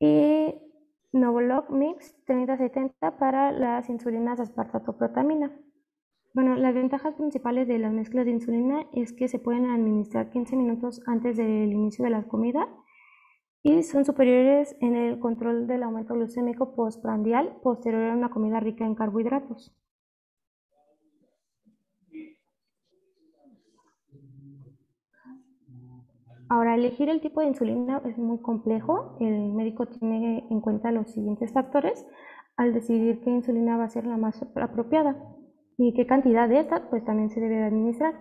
y Novolog MIX 30-70 para las insulinas aspartato-protamina. Bueno, las ventajas principales de las mezclas de insulina es que se pueden administrar 15 minutos antes del inicio de la comida y son superiores en el control del aumento glucémico postprandial posterior a una comida rica en carbohidratos. Ahora, elegir el tipo de insulina es muy complejo. El médico tiene en cuenta los siguientes factores al decidir qué insulina va a ser la más apropiada y qué cantidad de esta pues también se debe administrar.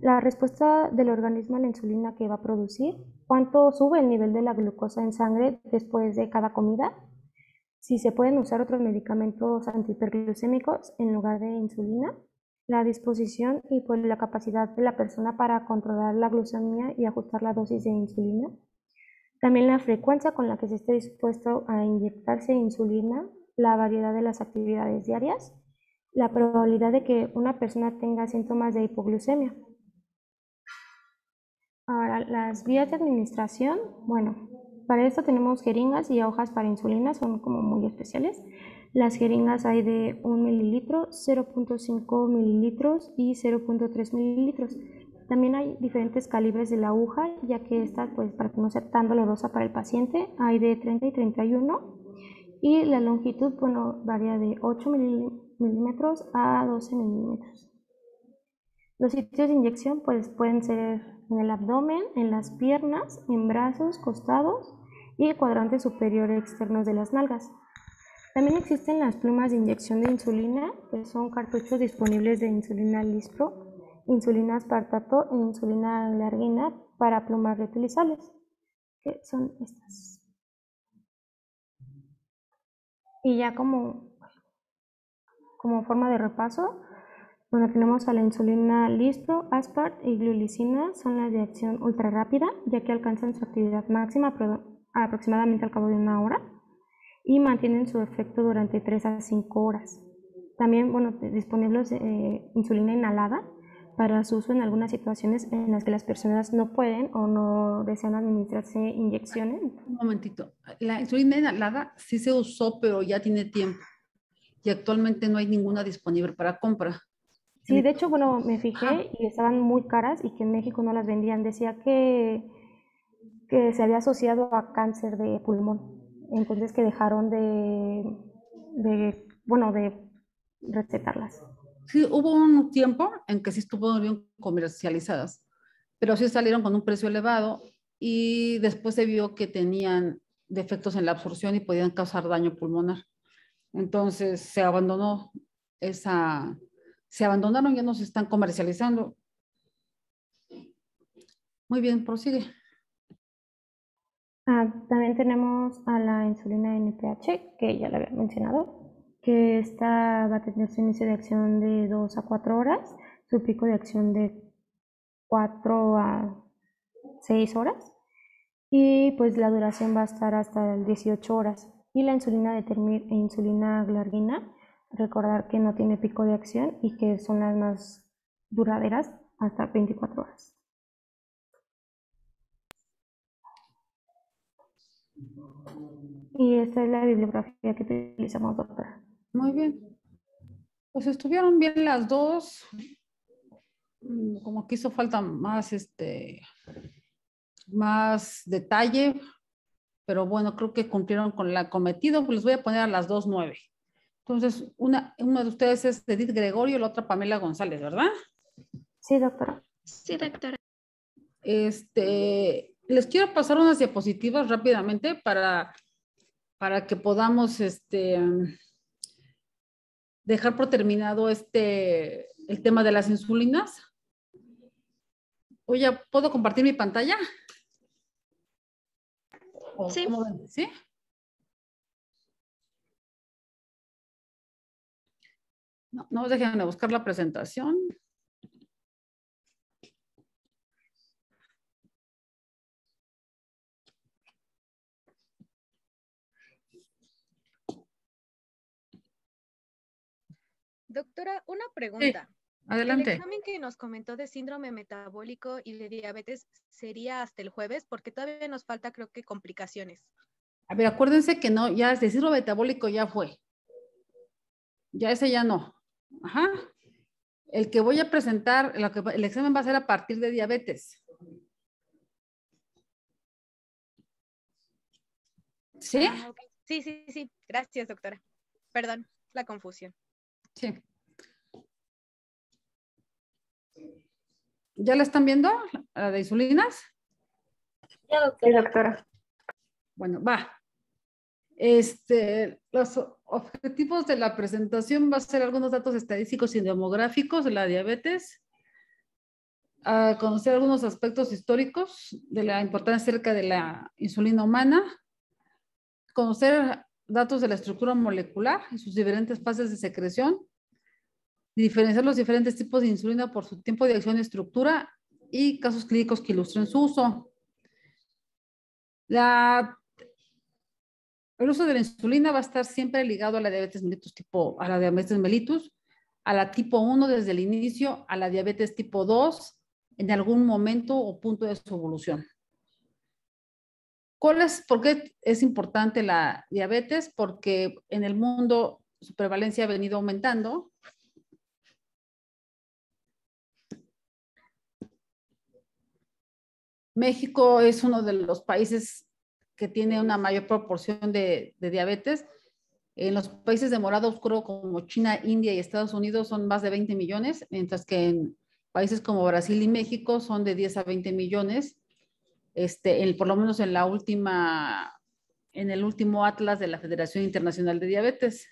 La respuesta del organismo a la insulina que va a producir, cuánto sube el nivel de la glucosa en sangre después de cada comida, si se pueden usar otros medicamentos antihiperglucémicos en lugar de insulina, la disposición y pues, la capacidad de la persona para controlar la glucemia y ajustar la dosis de insulina, también la frecuencia con la que se esté dispuesto a inyectarse insulina, la variedad de las actividades diarias, la probabilidad de que una persona tenga síntomas de hipoglucemia. Ahora, las vías de administración, bueno, para esto tenemos jeringas y hojas para insulina, son como muy especiales. Las jeringas hay de 1 mililitro, 0.5 mililitros y 0.3 mililitros. También hay diferentes calibres de la aguja, ya que esta, pues para que no sea tan dolorosa para el paciente, hay de 30 y 31. Y la longitud, bueno, varía de 8 mililitros milímetros a 12 milímetros. Los sitios de inyección pues, pueden ser en el abdomen, en las piernas, en brazos, costados y cuadrante superior externos de las nalgas. También existen las plumas de inyección de insulina, que son cartuchos disponibles de insulina lispro, insulina aspartato e insulina larguina para plumas reutilizables, que son estas. Y ya como como forma de repaso, bueno, tenemos a la insulina listo, aspart y glulicina, son las de acción ultra rápida, ya que alcanzan su actividad máxima aproximadamente al cabo de una hora y mantienen su efecto durante 3 a 5 horas. También, bueno, disponibles eh, insulina inhalada para su uso en algunas situaciones en las que las personas no pueden o no desean administrarse inyecciones. Un momentito, la insulina inhalada sí se usó, pero ya tiene tiempo y actualmente no hay ninguna disponible para compra. Sí, de hecho, bueno, me fijé y estaban muy caras y que en México no las vendían. Decía que, que se había asociado a cáncer de pulmón. Entonces que dejaron de, de bueno, de recetarlas. Sí, hubo un tiempo en que sí estuvo bien comercializadas, pero sí salieron con un precio elevado y después se vio que tenían defectos en la absorción y podían causar daño pulmonar. Entonces se abandonó esa, se abandonaron, ya no se están comercializando. Muy bien, prosigue. Ah, también tenemos a la insulina NPH, que ya la había mencionado, que esta va a tener su inicio de acción de 2 a 4 horas, su pico de acción de 4 a 6 horas y pues la duración va a estar hasta 18 horas. Y la insulina de termina e insulina glargina, recordar que no tiene pico de acción y que son las más duraderas hasta 24 horas. Y esta es la bibliografía que utilizamos, doctora. Muy bien. Pues estuvieron bien las dos. Como que hizo falta más, este, más detalle pero bueno, creo que cumplieron con la cometido, pues, les voy a poner a las dos Entonces, una, una de ustedes es Edith Gregorio, la otra Pamela González, ¿verdad? Sí, doctora. Sí, doctora. Este, les quiero pasar unas diapositivas rápidamente para, para que podamos este, dejar por terminado este, el tema de las insulinas. Oye, ¿puedo compartir mi pantalla? sí. No, no, de buscar la presentación. Doctora, una pregunta. Adelante. El examen que nos comentó de síndrome metabólico y de diabetes sería hasta el jueves, porque todavía nos falta, creo que, complicaciones. A ver, acuérdense que no, ya el síndrome metabólico ya fue. Ya ese ya no. Ajá. El que voy a presentar, lo que, el examen va a ser a partir de diabetes. ¿Sí? Ah, sí, sí, sí. Gracias, doctora. Perdón, la confusión. Sí. ¿Ya la están viendo? ¿La de insulinas? Ya, lo doctora. Bueno, va. Este, los objetivos de la presentación va a ser algunos datos estadísticos y demográficos de la diabetes, conocer algunos aspectos históricos de la importancia acerca de la insulina humana, conocer datos de la estructura molecular y sus diferentes fases de secreción, diferenciar los diferentes tipos de insulina por su tiempo de acción y estructura y casos clínicos que ilustren su uso. el uso de la insulina va a estar siempre ligado a la diabetes mellitus tipo, a la diabetes mellitus, a la tipo 1 desde el inicio, a la diabetes tipo 2 en algún momento o punto de su evolución. ¿Cuál es, ¿Por qué es importante la diabetes? Porque en el mundo su prevalencia ha venido aumentando México es uno de los países que tiene una mayor proporción de, diabetes. En los países de morado oscuro como China, India y Estados Unidos son más de 20 millones, mientras que en países como Brasil y México son de 10 a 20 millones. Este, en, por lo menos en la última, en el último atlas de la Federación Internacional de Diabetes.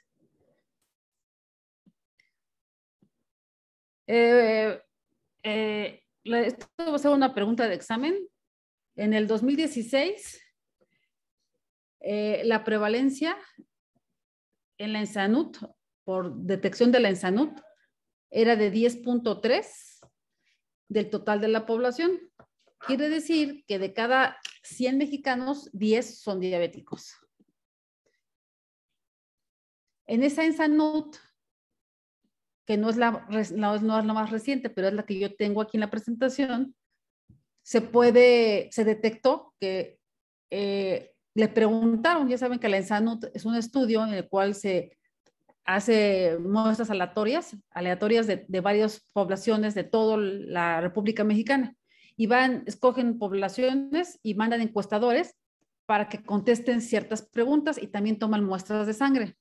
Eh, eh, esto va a ser una pregunta de examen. En el 2016, eh, la prevalencia en la ensanut, por detección de la ensanut, era de 10.3 del total de la población. Quiere decir que de cada 100 mexicanos, 10 son diabéticos. En esa ensanut, que no es la, no es la más reciente, pero es la que yo tengo aquí en la presentación, se puede, se detectó que eh, le preguntaron, ya saben que la ENSANUT es un estudio en el cual se hace muestras aleatorias, aleatorias de, de varias poblaciones de toda la República Mexicana. Y van, escogen poblaciones y mandan encuestadores para que contesten ciertas preguntas y también toman muestras de sangre.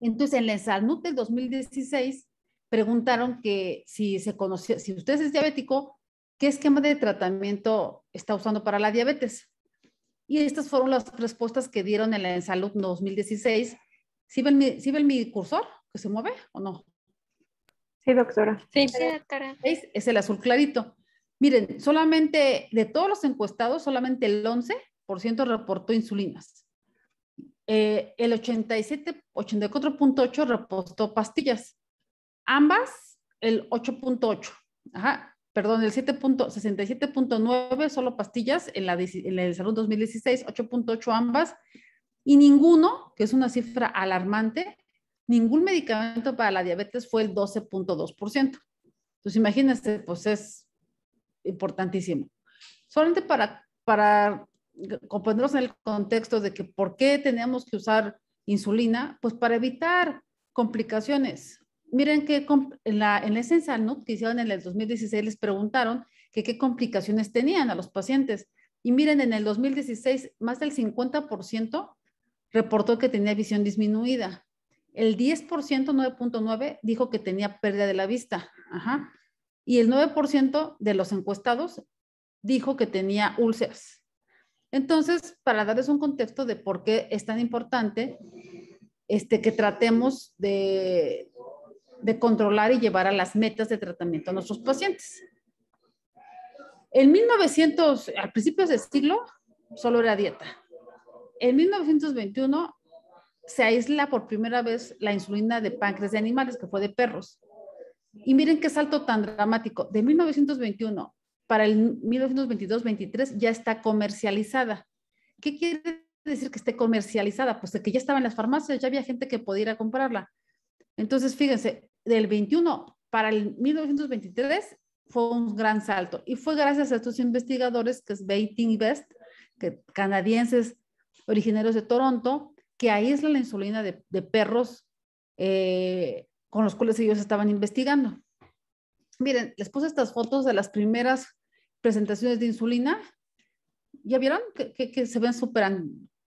Entonces, en la Ensalud del 2016 preguntaron que si se si usted es diabético, ¿qué esquema de tratamiento está usando para la diabetes? Y estas fueron las respuestas que dieron en la Ensalud 2016. ¿Sí ven mi, cursor que se mueve o no? Sí, doctora. Sí, doctora. Es, es el azul clarito. Miren, solamente de todos los encuestados, solamente el 11% reportó insulinas. Eh, el 87, 84.8 repostó pastillas. Ambas, el 8.8. perdón, el 7.67.9 solo pastillas en la, salud 2016, 8.8 ambas. Y ninguno, que es una cifra alarmante, ningún medicamento para la diabetes fue el 12.2%. Entonces, imagínense, pues es importantísimo. Solamente para, para ponernos en el contexto de que por qué tenemos que usar insulina, pues para evitar complicaciones. Miren que en la, en el que hicieron en el 2016 les preguntaron qué complicaciones tenían a los pacientes. Y miren, en el 2016 más del 50% reportó que tenía visión disminuida. El 10%, 9.9, dijo que tenía pérdida de la vista. Ajá. Y el 9% de los encuestados dijo que tenía úlceras. Entonces, para darles un contexto de por qué es tan importante este, que tratemos de, de controlar y llevar a las metas de tratamiento a nuestros pacientes. En 1900, al principio del siglo, solo era dieta. En 1921 se aísla por primera vez la insulina de páncreas de animales, que fue de perros. Y miren qué salto tan dramático. De 1921 para el 1922-23 ya está comercializada. ¿Qué quiere decir que esté comercializada? Pues de que ya estaba en las farmacias, ya había gente que podía ir a comprarla. Entonces, fíjense, del 21 para el 1923 fue un gran salto y fue gracias a estos investigadores que es Baiting Best, que, canadienses originarios de Toronto, que aíslan la insulina de, perros eh, con los cuales ellos estaban investigando. Miren, les puse estas fotos de las primeras presentaciones de insulina. ¿Ya vieron? Que, se ven súper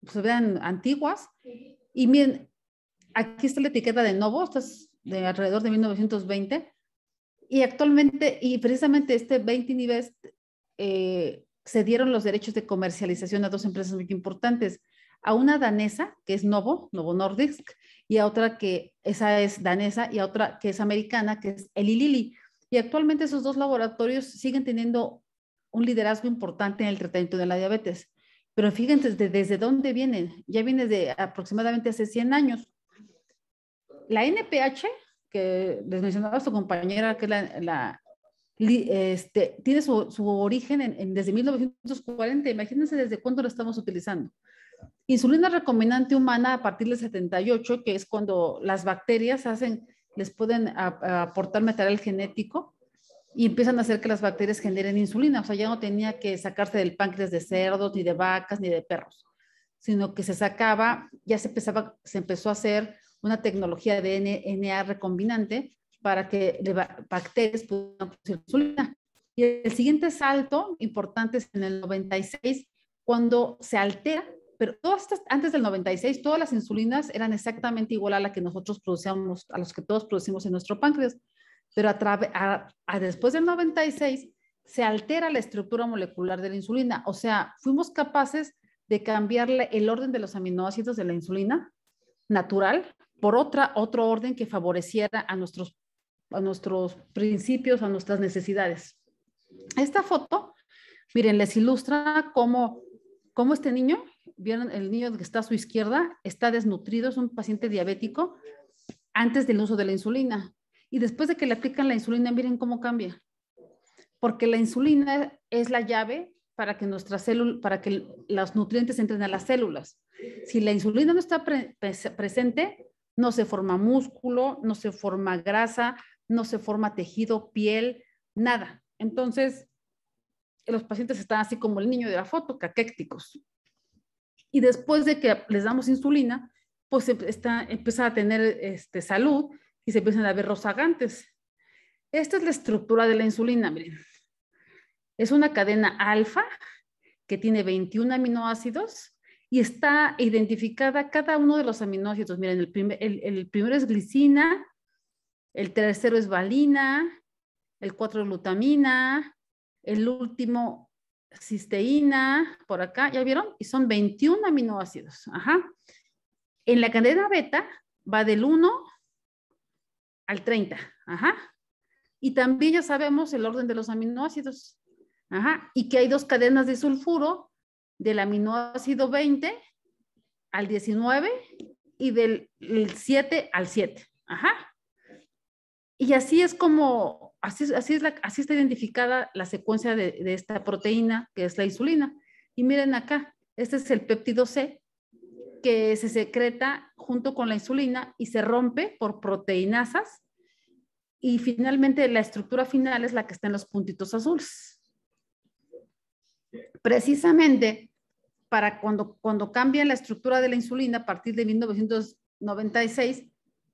se ven antiguas. Y miren, aquí está la etiqueta de Novo, esta es de alrededor de 1920. Y actualmente, y precisamente este 20 niveles, eh, se dieron los derechos de comercialización a dos empresas muy importantes. A una danesa, que es Novo, Novo Nordisk, y a otra que esa es danesa y a otra que es americana, que es Eli Lilly. Y actualmente esos dos laboratorios siguen teniendo un liderazgo importante en el tratamiento de la diabetes. Pero fíjense desde, dónde viene, Ya viene de aproximadamente hace 100 años. La NPH, que les mencionaba su compañera, que la, este, tiene su, origen en, desde 1940. Imagínense desde cuándo lo estamos utilizando. Insulina recombinante humana a partir del 78, que es cuando las bacterias hacen, les pueden aportar material genético y empiezan a hacer que las bacterias generen insulina. O sea, ya no tenía que sacarse del páncreas de cerdos, ni de vacas, ni de perros, sino que se sacaba, ya se, empezaba, se empezó a hacer una tecnología de DNA recombinante para que bacterias pudieran producir insulina. Y el siguiente salto importante es en el 96, cuando se altera, pero antes del 96, todas las insulinas eran exactamente igual a la que nosotros producíamos, a los que todos producimos en nuestro páncreas pero a después del 96 se altera la estructura molecular de la insulina. O sea, fuimos capaces de cambiarle el orden de los aminoácidos de la insulina natural por otra, otro orden que favoreciera a nuestros, a nuestros principios, a nuestras necesidades. Esta foto, miren, les ilustra cómo, cómo este niño, el niño que está a su izquierda, está desnutrido, es un paciente diabético antes del uso de la insulina. Y después de que le aplican la insulina, miren cómo cambia. Porque la insulina es la llave para que nuestra para que los nutrientes entren a las células. Si la insulina no está presente, no se forma músculo, no se forma grasa, no se forma tejido, piel, nada. Entonces, los pacientes están así como el niño de la foto, caquécticos. Y después de que les damos insulina, pues em-, está, empieza a tener este, salud y se empiezan a ver rozagantes. Esta es la estructura de la insulina, miren. Es una cadena alfa que tiene 21 aminoácidos y está identificada cada uno de los aminoácidos. Miren, el, primero es glicina, el tercero es valina, el cuatro es glutamina, el último cisteína, por acá, ¿ya vieron? Y son 21 aminoácidos. Ajá. En la cadena beta va del 1 al 30. Ajá. Y también ya sabemos el orden de los aminoácidos. Ajá. Y que hay dos cadenas de sulfuro del aminoácido 20 al 19 y del 7 al 7. Ajá. Y así es como, así, así, es así está identificada la secuencia de, esta proteína que es la insulina. Y miren acá, este es el péptido C que se secreta junto con la insulina y se rompe por proteínasas. Y finalmente la estructura final es la que está en los puntitos azules. Precisamente para cuando, cuando la estructura de la insulina a partir de 1996,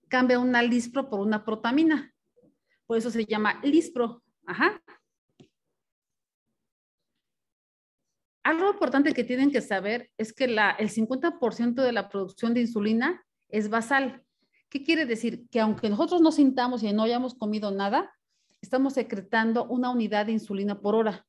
cambia una lispro por una protamina. Por eso se llama lispro. Ajá. Algo importante que tienen que saber es que la, el 50% de la producción de insulina es basal. ¿Qué quiere decir? Que aunque nosotros no sintamos y no hayamos comido nada, estamos secretando una unidad de insulina por hora.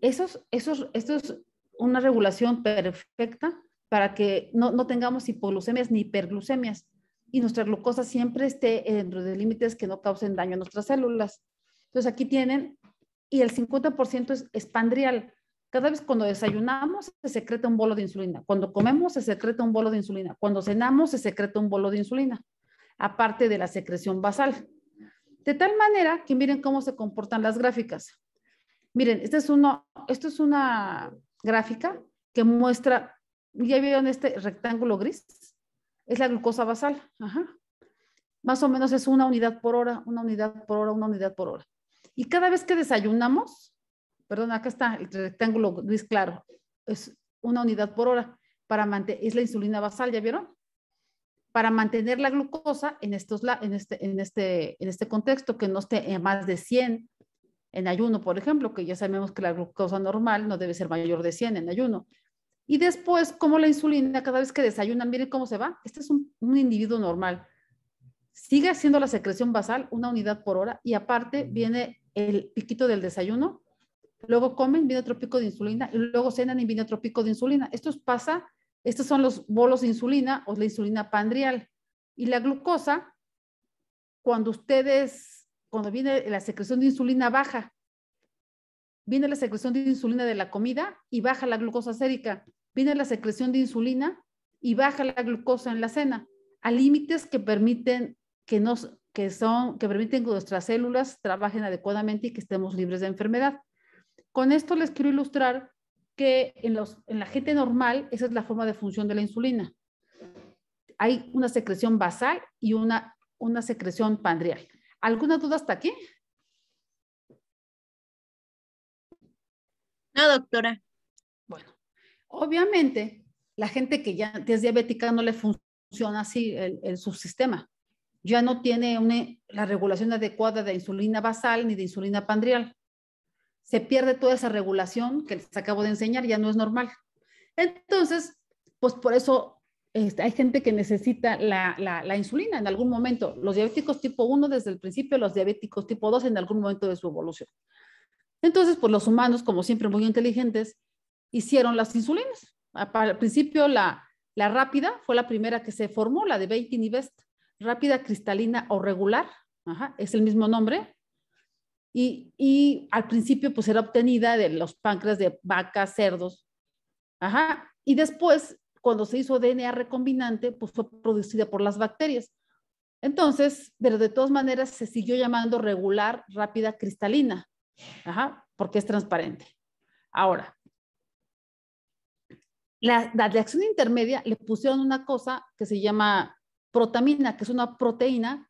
esto es una regulación perfecta para que no, tengamos hipoglucemias ni hiperglucemias y nuestra glucosa siempre esté dentro de límites que no causen daño a nuestras células. Entonces aquí tienen, y el 50% es, es cada vez cuando desayunamos se secreta un bolo de insulina, cuando comemos se secreta un bolo de insulina, cuando cenamos se secreta un bolo de insulina, aparte de la secreción basal. De tal manera que miren cómo se comportan las gráficas. Miren, esta es uno, esto es una gráfica que muestra, ya vieron este rectángulo gris, es la glucosa basal. Ajá. Más o menos es una unidad por hora, una unidad por hora, una unidad por hora. Y cada vez que desayunamos, perdón, acá está el rectángulo gris claro, es una unidad por hora, para es la insulina basal, ¿ya vieron? Para mantener la glucosa en, estos, en, este, en, este, en este contexto, que no esté más de 100 en ayuno, por ejemplo, que ya sabemos que la glucosa normal no debe ser mayor de 100 en ayuno. Y después, como la insulina, cada vez que desayunan, miren cómo se va. Este es un, un individuo normal. Sigue haciendo la secreción basal, una unidad por hora, y aparte viene el piquito del desayuno, luego comen, viene otro de insulina y luego cenan y viene otro de insulina. Esto pasa, estos son los bolos de insulina o la insulina pandrial. Y la glucosa, cuando ustedes, cuando viene la secreción de insulina baja, viene la secreción de insulina de la comida y baja la glucosa sérica, viene la secreción de insulina y baja la glucosa en la cena, a límites que permiten que permiten que nuestras células trabajen adecuadamente y que estemos libres de enfermedad. Con esto les quiero ilustrar que en, los, en la gente normal esa es la forma de función de la insulina. Hay una secreción basal y una, una secreción pandrial. ¿Alguna duda hasta aquí? No, doctora. Bueno, obviamente la gente que ya es diabética no le funciona así el, subsistema. Ya no tiene la regulación adecuada de insulina basal ni de insulina pandrial se pierde toda esa regulación que les acabo de enseñar, ya no es normal. Entonces, pues por eso este, hay gente que necesita la, insulina en algún momento. Los diabéticos tipo 1 desde el principio, los diabéticos tipo 2 en algún momento de su evolución. Entonces, pues los humanos, como siempre muy inteligentes, hicieron las insulinas. Al principio la, rápida fue la primera que se formó, la de Bacon y Best. Rápida, cristalina o regular, es el mismo nombre, y, al principio pues era obtenida de los páncreas de vacas, cerdos. Ajá. Y después, cuando se hizo DNA recombinante, pues fue producida por las bacterias. Entonces, pero de todas maneras se siguió llamando regular, rápida, cristalina, Ajá, porque es transparente. Ahora, la, la reacción intermedia le pusieron una cosa que se llama protamina, que es una proteína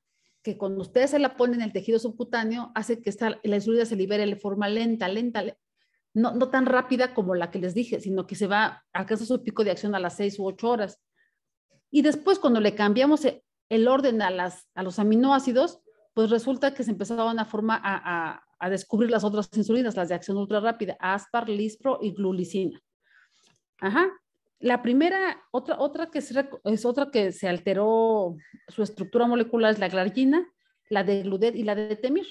que cuando ustedes se la ponen en el tejido subcutáneo, hace que esta, la insulina se libere de forma lenta, lenta, no, no tan rápida como la que les dije, sino que se va, alcanza su pico de acción a las 6 u 8 horas. Y después, cuando le cambiamos e, el orden a, las, a los aminoácidos, pues resulta que se empezaban a, forma a, a, a descubrir las otras insulinas, las de acción ultra rápida, aspar, lispro y glulicina. Ajá. La primera, otra, otra que es, otra que se alteró su estructura molecular es la glargina, la de Gludet y la de Temir.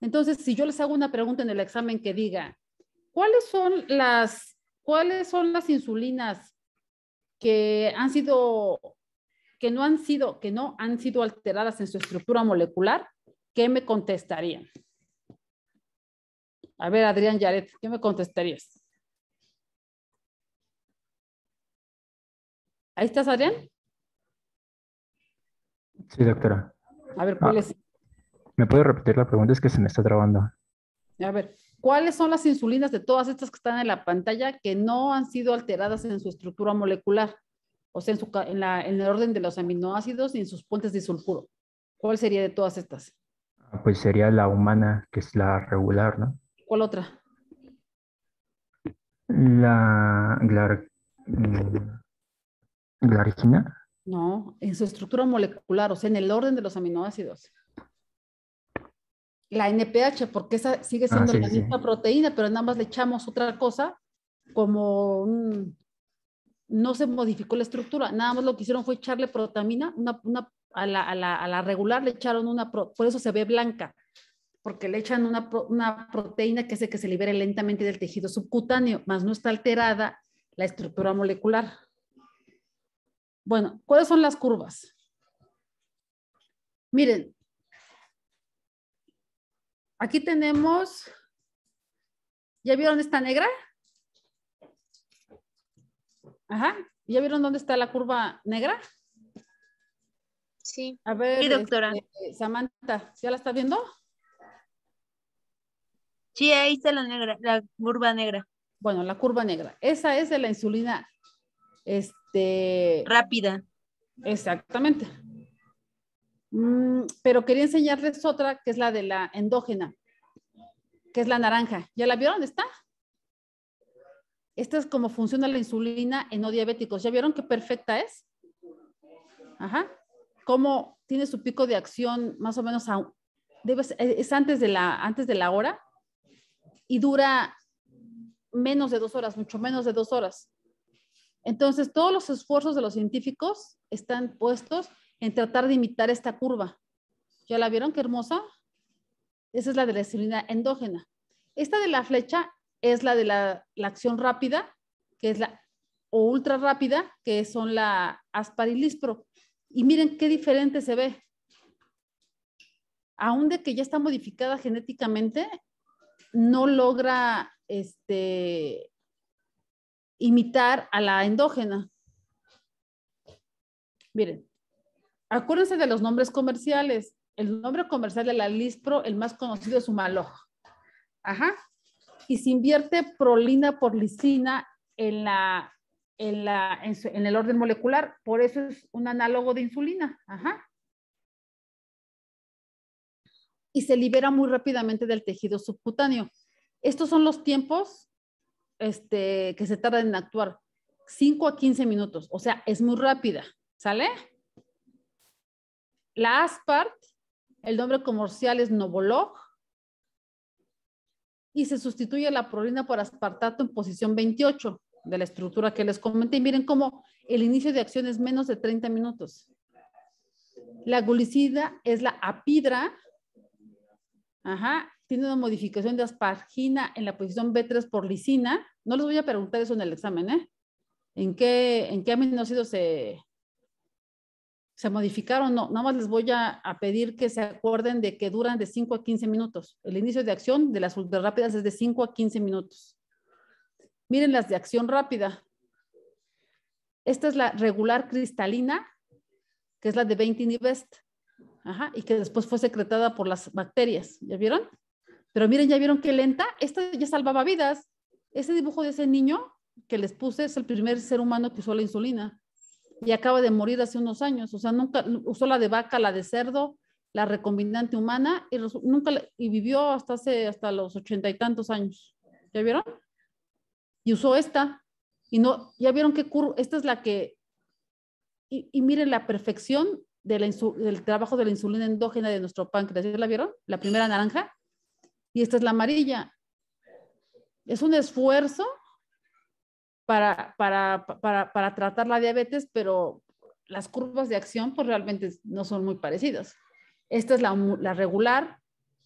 Entonces, si yo les hago una pregunta en el examen que diga, ¿cuáles son las, cuáles son las insulinas que han sido, que no han sido, que no han sido alteradas en su estructura molecular? ¿Qué me contestarían? A ver, Adrián Yaret, ¿qué me contestarías? ¿Ahí estás, Adrián? Sí, doctora. A ver, ¿cuál ah, es? ¿Me puede repetir la pregunta? Es que se me está trabando. A ver, ¿cuáles son las insulinas de todas estas que están en la pantalla que no han sido alteradas en su estructura molecular? O sea, en, el orden de los aminoácidos y en sus puentes de sulfuro. ¿Cuál sería de todas estas? Ah, pues sería la humana, que es la regular, ¿no? ¿Cuál otra? La... la la original No, en su estructura molecular, o sea, en el orden de los aminoácidos. La NPH, porque esa sigue ah, siendo la misma proteína, pero nada más le echamos otra cosa, como no se modificó la estructura, nada más lo que hicieron fue echarle protamina, a, la, regular le echaron una, por eso se ve blanca, porque le echan una, una proteína que hace que se libere lentamente del tejido subcutáneo, más no está alterada la estructura molecular. Bueno, ¿cuáles son las curvas? Miren, aquí tenemos, ¿ya vieron esta negra? Ajá, ¿ya vieron dónde está la curva negra? Sí. A ver, doctora. Este, Samantha, ¿ya la está viendo? Sí, ahí está la negra, la curva negra. Bueno, la curva negra. Esa es de la insulina este, este, Rápida. Exactamente. Mm, pero quería enseñarles otra, que es la de la endógena, que es la naranja. ¿Ya la vieron? ¿Está? Esta es como funciona la insulina en no diabéticos. ¿Ya vieron qué perfecta es? Ajá. ¿Cómo tiene su pico de acción más o menos a, es antes de, la, antes de la hora y dura menos de dos horas, mucho menos de dos horas. Entonces, todos los esfuerzos de los científicos están puestos en tratar de imitar esta curva. ¿Ya la vieron? Qué hermosa. Esa es la de la insulina endógena. Esta de la flecha es la de la, acción rápida, que es la o ultra rápida, que son la asparilispro. Y miren qué diferente se ve. Aún de que ya está modificada genéticamente, no logra este, imitar a la endógena. Miren, acuérdense de los nombres comerciales. El nombre comercial de la Lispro, el más conocido es Humalog. Ajá. Y se invierte prolina por lisina en, la, en, la, en el orden molecular. Por eso es un análogo de insulina. Ajá. Y se libera muy rápidamente del tejido subcutáneo. Estos son los tiempos este, que se tarda en actuar. 5 a 15 minutos, o sea, es muy rápida, ¿sale? La Aspart, el nombre comercial es Novolog, y se sustituye la prolina por aspartato en posición 28 de la estructura que les comenté. Y miren cómo el inicio de acción es menos de 30 minutos. La glucida es la apidra, ajá, tiene una modificación de aspargina en la posición B3 por lisina. No les voy a preguntar eso en el examen, ¿eh? ¿En qué, en qué aminoácidos se, modificaron? No, nada más les voy a, pedir que se acuerden de que duran de 5 a 15 minutos. El inicio de acción de las rápidas es de 5 a 15 minutos. Miren las de acción rápida. Esta es la regular cristalina, que es la de 20 Nivest, Ajá, y que después fue secretada por las bacterias. ¿Ya vieron? Pero miren, ya vieron qué lenta, esta ya salvaba vidas. Ese dibujo de ese niño que les puse es el primer ser humano que usó la insulina y acaba de morir hace unos años. O sea, nunca usó la de vaca, la de cerdo, la recombinante humana y, nunca, y vivió hasta, hace, hasta los ochenta y tantos años. ¿Ya vieron? Y usó esta. Y no, ya vieron qué curva, esta es la que, y, miren la perfección de del trabajo de la insulina endógena de nuestro páncreas. ¿Ya la vieron? La primera naranja y esta es la amarilla. Es un esfuerzo para, para, para, para tratar la diabetes, pero las curvas de acción pues realmente no son muy parecidas. Esta es la, la regular,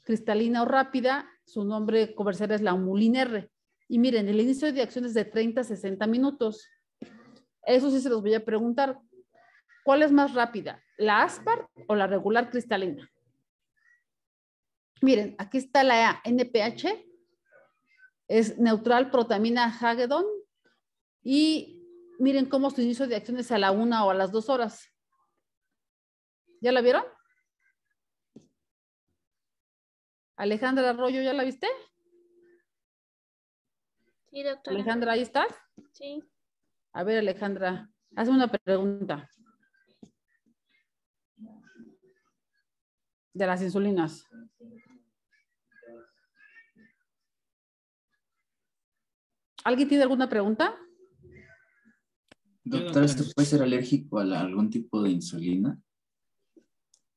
cristalina o rápida, su nombre comercial es la Humulin R. Y miren, el inicio de acción es de 30 a 60 minutos. Eso sí se los voy a preguntar. ¿Cuál es más rápida, la aspart o la regular cristalina? Miren, aquí está la NPH, es neutral protamina Hagedon y miren cómo su inicio de acción es a la una o a las dos horas. ¿Ya la vieron? Alejandra Arroyo, ¿ya la viste? Sí, doctora. Alejandra, ¿ahí estás? Sí. A ver, Alejandra, hazme una pregunta. De las insulinas. ¿Alguien tiene alguna pregunta? Doctor, ¿esto puede ser alérgico a algún tipo de insulina?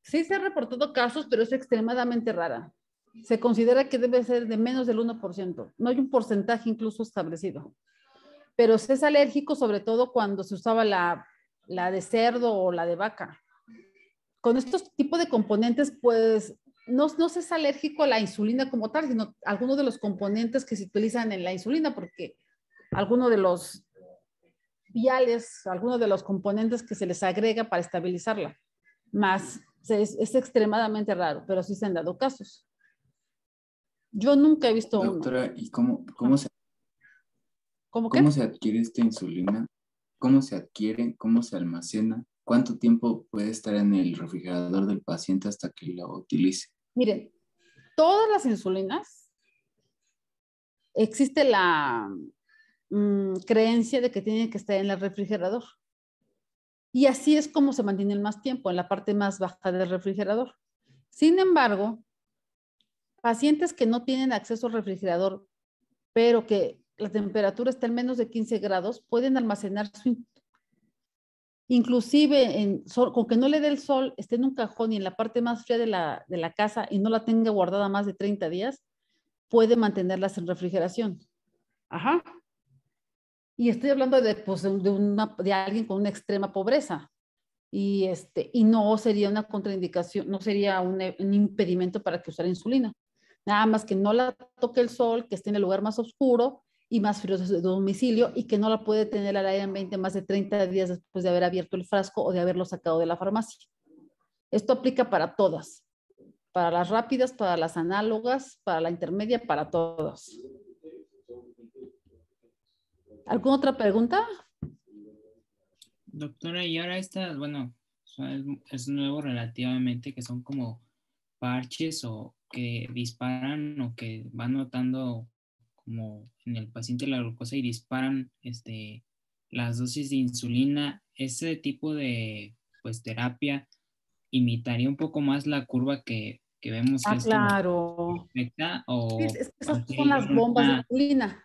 Sí, se han reportado casos, pero es extremadamente rara. Se considera que debe ser de menos del 1%. No hay un porcentaje incluso establecido. Pero se es alérgico sobre todo cuando se usaba la, la de cerdo o la de vaca. Con estos tipos de componentes, pues no, se es alérgico a la insulina como tal, sino algunos de los componentes que se utilizan en la insulina, porque algunos de los viales, algunos de los componentes que se les agrega para estabilizarla, más es, extremadamente raro, pero sí se han dado casos. Yo nunca he visto Doctora, ¿y cómo, cómo se, cómo se adquiere esta insulina? ¿Cómo se adquiere? ¿Cómo se almacena? ¿Cuánto tiempo puede estar en el refrigerador del paciente hasta que la utilice? Miren, todas las insulinas, existe la mm, creencia de que tienen que estar en el refrigerador. Y así es como se el más tiempo, en la parte más baja del refrigerador. Sin embargo, pacientes que no tienen acceso al refrigerador, pero que la temperatura está en menos de 15 grados, pueden almacenar su, inclusive en con que no le dé el sol, esté en un cajón y en la parte más fría de la, de la, casa y no la tenga guardada más de 30 días, puede mantenerlas en refrigeración. Ajá. Y estoy hablando pues, de, alguien con una extrema pobreza. Y, este, y no sería una contraindicación, no sería un, impedimento para que usara insulina. Nada más que no la toque el sol, que esté en el lugar más oscuro y más fríos de domicilio y que no la puede tener al aire en 20 más de 30 días después de haber abierto el frasco o de haberlo sacado de la farmacia. Esto aplica para todas, para las rápidas, para las análogas, para la intermedia, para todas. ¿Alguna otra pregunta? Doctora, y ahora estas, bueno, es nuevo relativamente, que son como parches o que disparan o que van notando como en el paciente la glucosa y disparan este, las dosis de insulina, ese tipo de pues, terapia imitaría un poco más la curva que, que vemos. Ah, claro. es, esas son las bombas de insulina.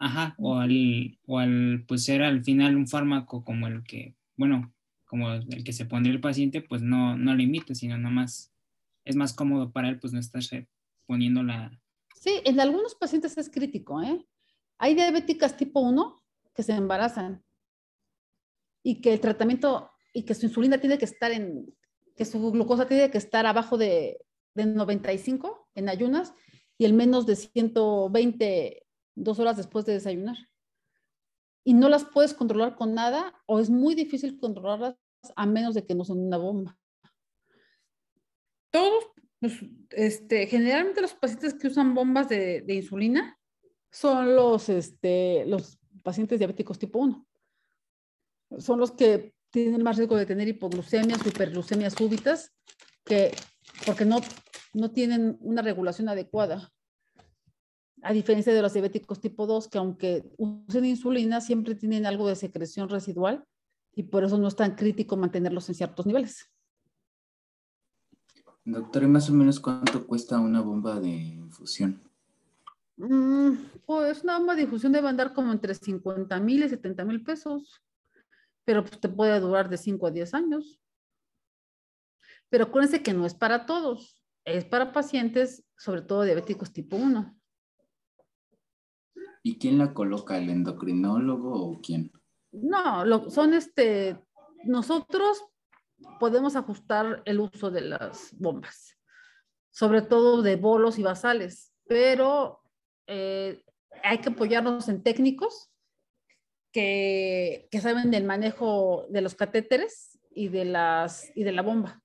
Ajá, o al, o pues ser al final un fármaco como el que, bueno, como el que se pondría el paciente, pues no, no imita, sino nada más es más cómodo para él, pues no estar poniendo la, Sí, en algunos pacientes es crítico, ¿eh? Hay diabéticas tipo 1 que se embarazan y que el tratamiento y que su insulina tiene que estar en, que su glucosa tiene que estar abajo de, de 95 en ayunas y el menos de 120 dos horas después de desayunar. Y no las puedes controlar con nada o es muy difícil controlarlas a menos de que no son una bomba. Todos pues, este, generalmente los pacientes que usan bombas de, insulina son este, los, pacientes diabéticos tipo 1. Son los que tienen más riesgo de tener hipoglucemias, hiperglucemias súbitas, que, porque no, no tienen una regulación adecuada. A diferencia de los diabéticos tipo 2, que aunque usen insulina, siempre tienen algo de secreción residual y por eso no es tan crítico mantenerlos en ciertos niveles. Doctor, ¿y más o menos cuánto cuesta una bomba de infusión? Mm, pues una bomba de infusión debe andar como entre 50 mil y 70 mil pesos, pero pues, te puede durar de 5 a 10 años. Pero acuérdense que no es para todos, es para pacientes, sobre todo diabéticos tipo 1. ¿Y quién la coloca? ¿El endocrinólogo o quién? No, lo, son este, nosotros podemos ajustar el uso de las bombas, sobre todo de bolos y basales, pero eh, hay que apoyarnos en técnicos que, saben del manejo de los catéteres y de, las, y de la bomba.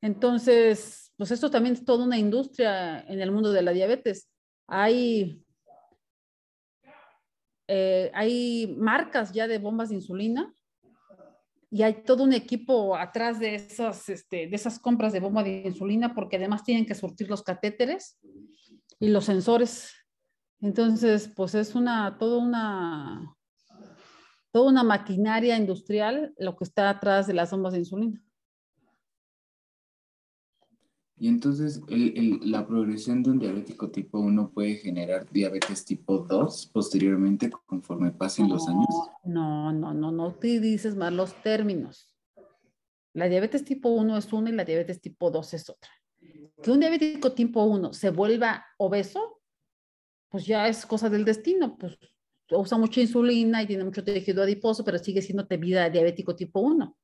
Entonces, pues esto también es toda una industria en el mundo de la diabetes. Hay, eh, hay marcas ya de bombas de insulina y hay todo un equipo atrás de esas, este, de esas compras de bomba de insulina porque además tienen que surtir los catéteres y los sensores. Entonces, pues es una, toda una, toda una maquinaria industrial lo que está atrás de las bombas de insulina. Y entonces la progresión de un diabético tipo 1 puede generar diabetes tipo 2 posteriormente conforme pasen los años. No, no, no, no te dices mal los términos. La diabetes tipo 1 es una y la diabetes tipo 2 es otra. Que un diabético tipo 1 se vuelva obeso, pues ya es cosa del destino, pues usa mucha insulina y tiene mucho tejido adiposo, pero sigue siendo vida diabético tipo 1.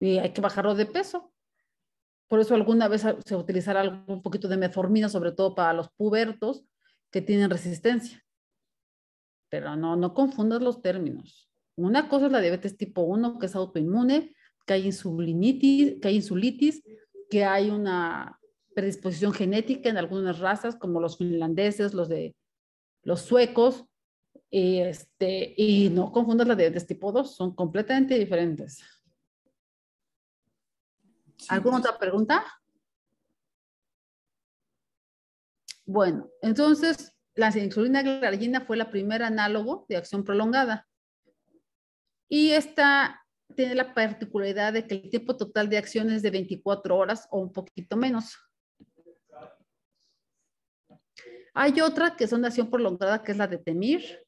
Y hay que bajarlo de peso. Por eso alguna vez se utilizará un poquito de metformina, sobre todo para los pubertos que tienen resistencia. Pero no, no confundas los términos. Una cosa es la diabetes tipo 1, que es autoinmune, que hay insulinitis, que hay insulitis, que hay una predisposición genética en algunas razas, como los finlandeses, los de los suecos, y este, no confundas la diabetes tipo 2, son completamente diferentes. ¿Alguna otra pregunta? Bueno, entonces la insulina glargina fue la primera análogo de acción prolongada. Y esta tiene la particularidad de que el tiempo total de acción es de 24 horas o un poquito menos. Hay otra que son de acción prolongada, que es la de Temir.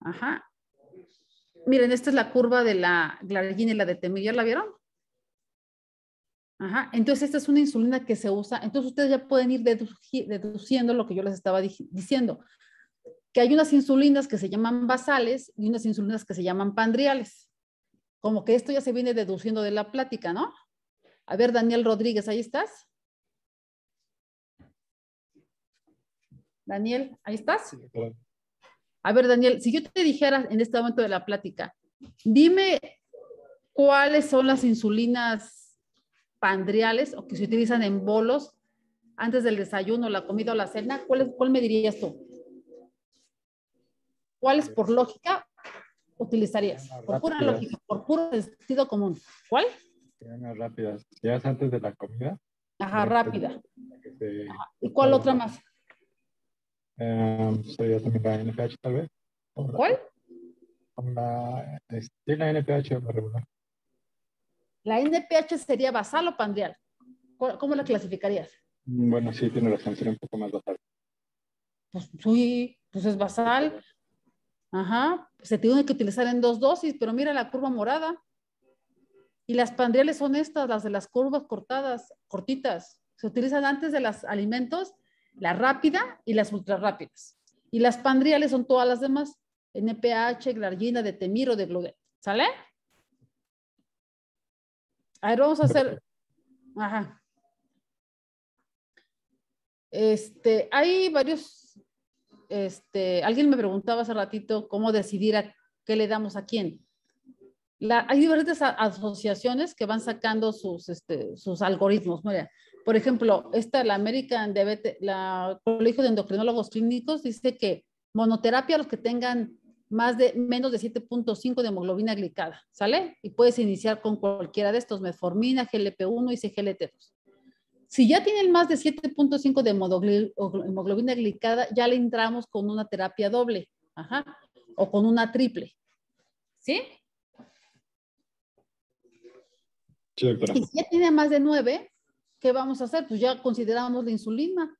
Ajá. Miren, esta es la curva de la glargina y la de Temir. ¿Ya la vieron? entonces esta es una insulina que se usa, entonces ustedes ya pueden ir deduciendo lo que yo les estaba diciendo, que hay unas insulinas que se llaman basales y unas insulinas que se llaman pandriales. Como que esto ya se viene deduciendo de la plática, ¿no? A ver, Daniel Rodríguez, ahí estás. Daniel, ahí estás. A ver, Daniel, si yo te dijera en este momento de la plática, dime cuáles son las insulinas o que se utilizan en bolos antes del desayuno, la comida o la cena, ¿cuál, cuál me dirías tú? ¿Cuáles por lógica utilizarías? Por pura lógica, por puro sentido común. ¿Cuál? rápidas. es antes de la comida? Ajá, este, rápida. ¿Y cuál otra más? Eh, sería también la NPH, tal vez. ¿Cuál? La, la NPH regular. ¿La NPH sería basal o pandrial? ¿Cómo la clasificarías? Bueno, sí, tiene la sería un poco más basal. Pues sí, pues es basal. Ajá, pues se tiene que utilizar en dos dosis, pero mira la curva morada. Y las pandriales son estas, las de las curvas cortadas, cortitas. Se utilizan antes de los alimentos, la rápida y las ultra rápidas. Y las pandriales son todas las demás, NPH, glargina, de temiro, de gluten. ¿Sale? A ver, vamos a hacer. Ajá. Este, hay varios. Este, alguien me preguntaba hace ratito cómo decidir a qué le damos a quién. hay diferentes asociaciones que van sacando sus, este, sus algoritmos. Mira, por ejemplo, esta, la American Diabetes, la Colegio de Endocrinólogos Clínicos, dice que monoterapia a los que tengan más de menos de 7.5 de hemoglobina glicada, ¿sale? Y puedes iniciar con cualquiera de estos, metformina, GLP-1 y CGLT-2. Si ya tienen más de 7.5 de hemoglobina glicada, ya le entramos con una terapia doble, o con una triple, ¿sí? si ya tiene más de 9, ¿qué vamos a hacer? Pues ya consideramos la insulina,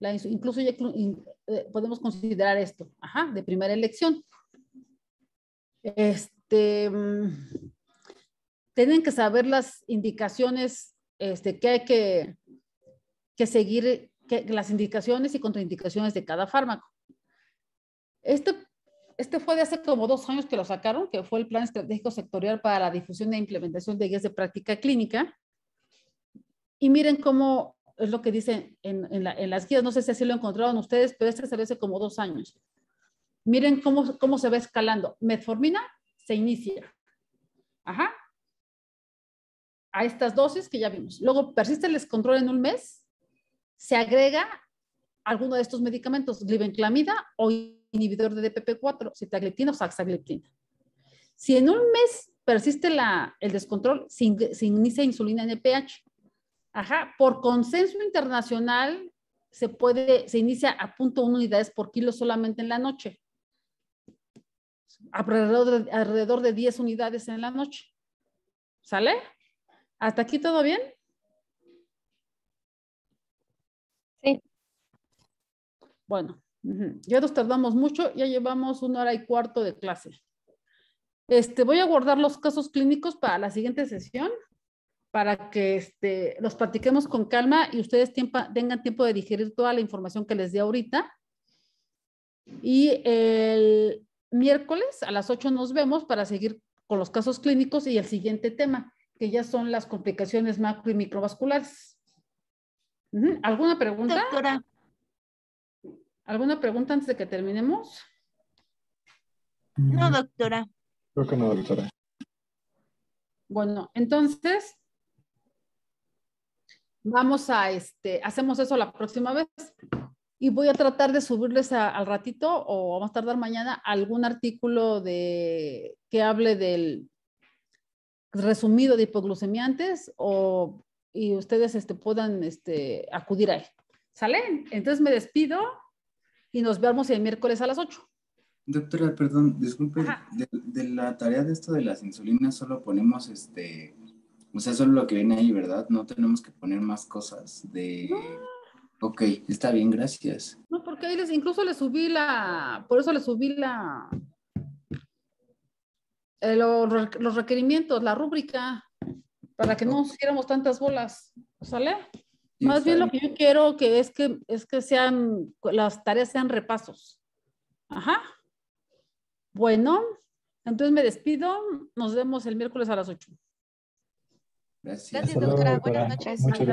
incluso ya, eh, podemos considerar esto, ajá, de primera elección. Este, mm, tienen que saber las indicaciones este, que hay que, que seguir, que, las indicaciones y contraindicaciones de cada fármaco. Este, este fue de hace como dos años que lo sacaron, que fue el Plan Estratégico Sectorial para la Difusión e Implementación de Guías de Práctica Clínica. Y miren cómo es lo que dice en, las guías, no sé si así lo encontraron ustedes, pero este se hace como dos años. Miren cómo, se va escalando. Metformina se inicia. Ajá. A estas dosis que ya vimos. Luego persiste el descontrol en un mes. Se agrega alguno de estos medicamentos, glibenclamida o inhibidor de DPP4, sitagliptina o saxagliptina. Si en un mes persiste el descontrol, se, inicia se inicia insulina pH. Ajá, por consenso internacional se puede, se inicia a punto unidades por kilo solamente en la noche. Alrededor de, alrededor de 10 unidades en la noche. ¿Sale? ¿Hasta aquí todo bien? Sí. Bueno, ya nos tardamos mucho, ya llevamos una hora y cuarto de clase. Este, voy a guardar los casos clínicos para la siguiente sesión para que este, los platiquemos con calma y ustedes tengan tiempo de digerir toda la información que les di ahorita. Y el miércoles a las 8 nos vemos para seguir con los casos clínicos y el siguiente tema, que ya son las complicaciones macro y microvasculares. ¿Alguna pregunta? Doctora. ¿Alguna pregunta antes de que terminemos? No, doctora. Creo que no, doctora. Bueno, entonces, Vamos a, este, hacemos eso la próxima vez y voy a tratar de subirles al ratito o vamos a tardar mañana algún artículo de que hable del resumido de hipoglucemiantes o y ustedes este, puedan este, acudir a él. ¿Sale? Entonces me despido y nos vemos el miércoles a las 8. Doctora, perdón, disculpe, de, la tarea de esto de las insulinas solo ponemos este o sea, solo lo que viene ahí, ¿verdad? No tenemos que poner más cosas de... Ok, está bien, gracias. No, porque ahí les, incluso le subí la, por eso le subí la, eh, los requerimientos, la rúbrica, para que no hiciéramos tantas bolas, ¿sale? Más bien lo que yo quiero que es que es que sean las tareas sean repasos. Ajá. Bueno, entonces me despido. Nos vemos el miércoles a las 8. Gracias. doctora. Buenas noches.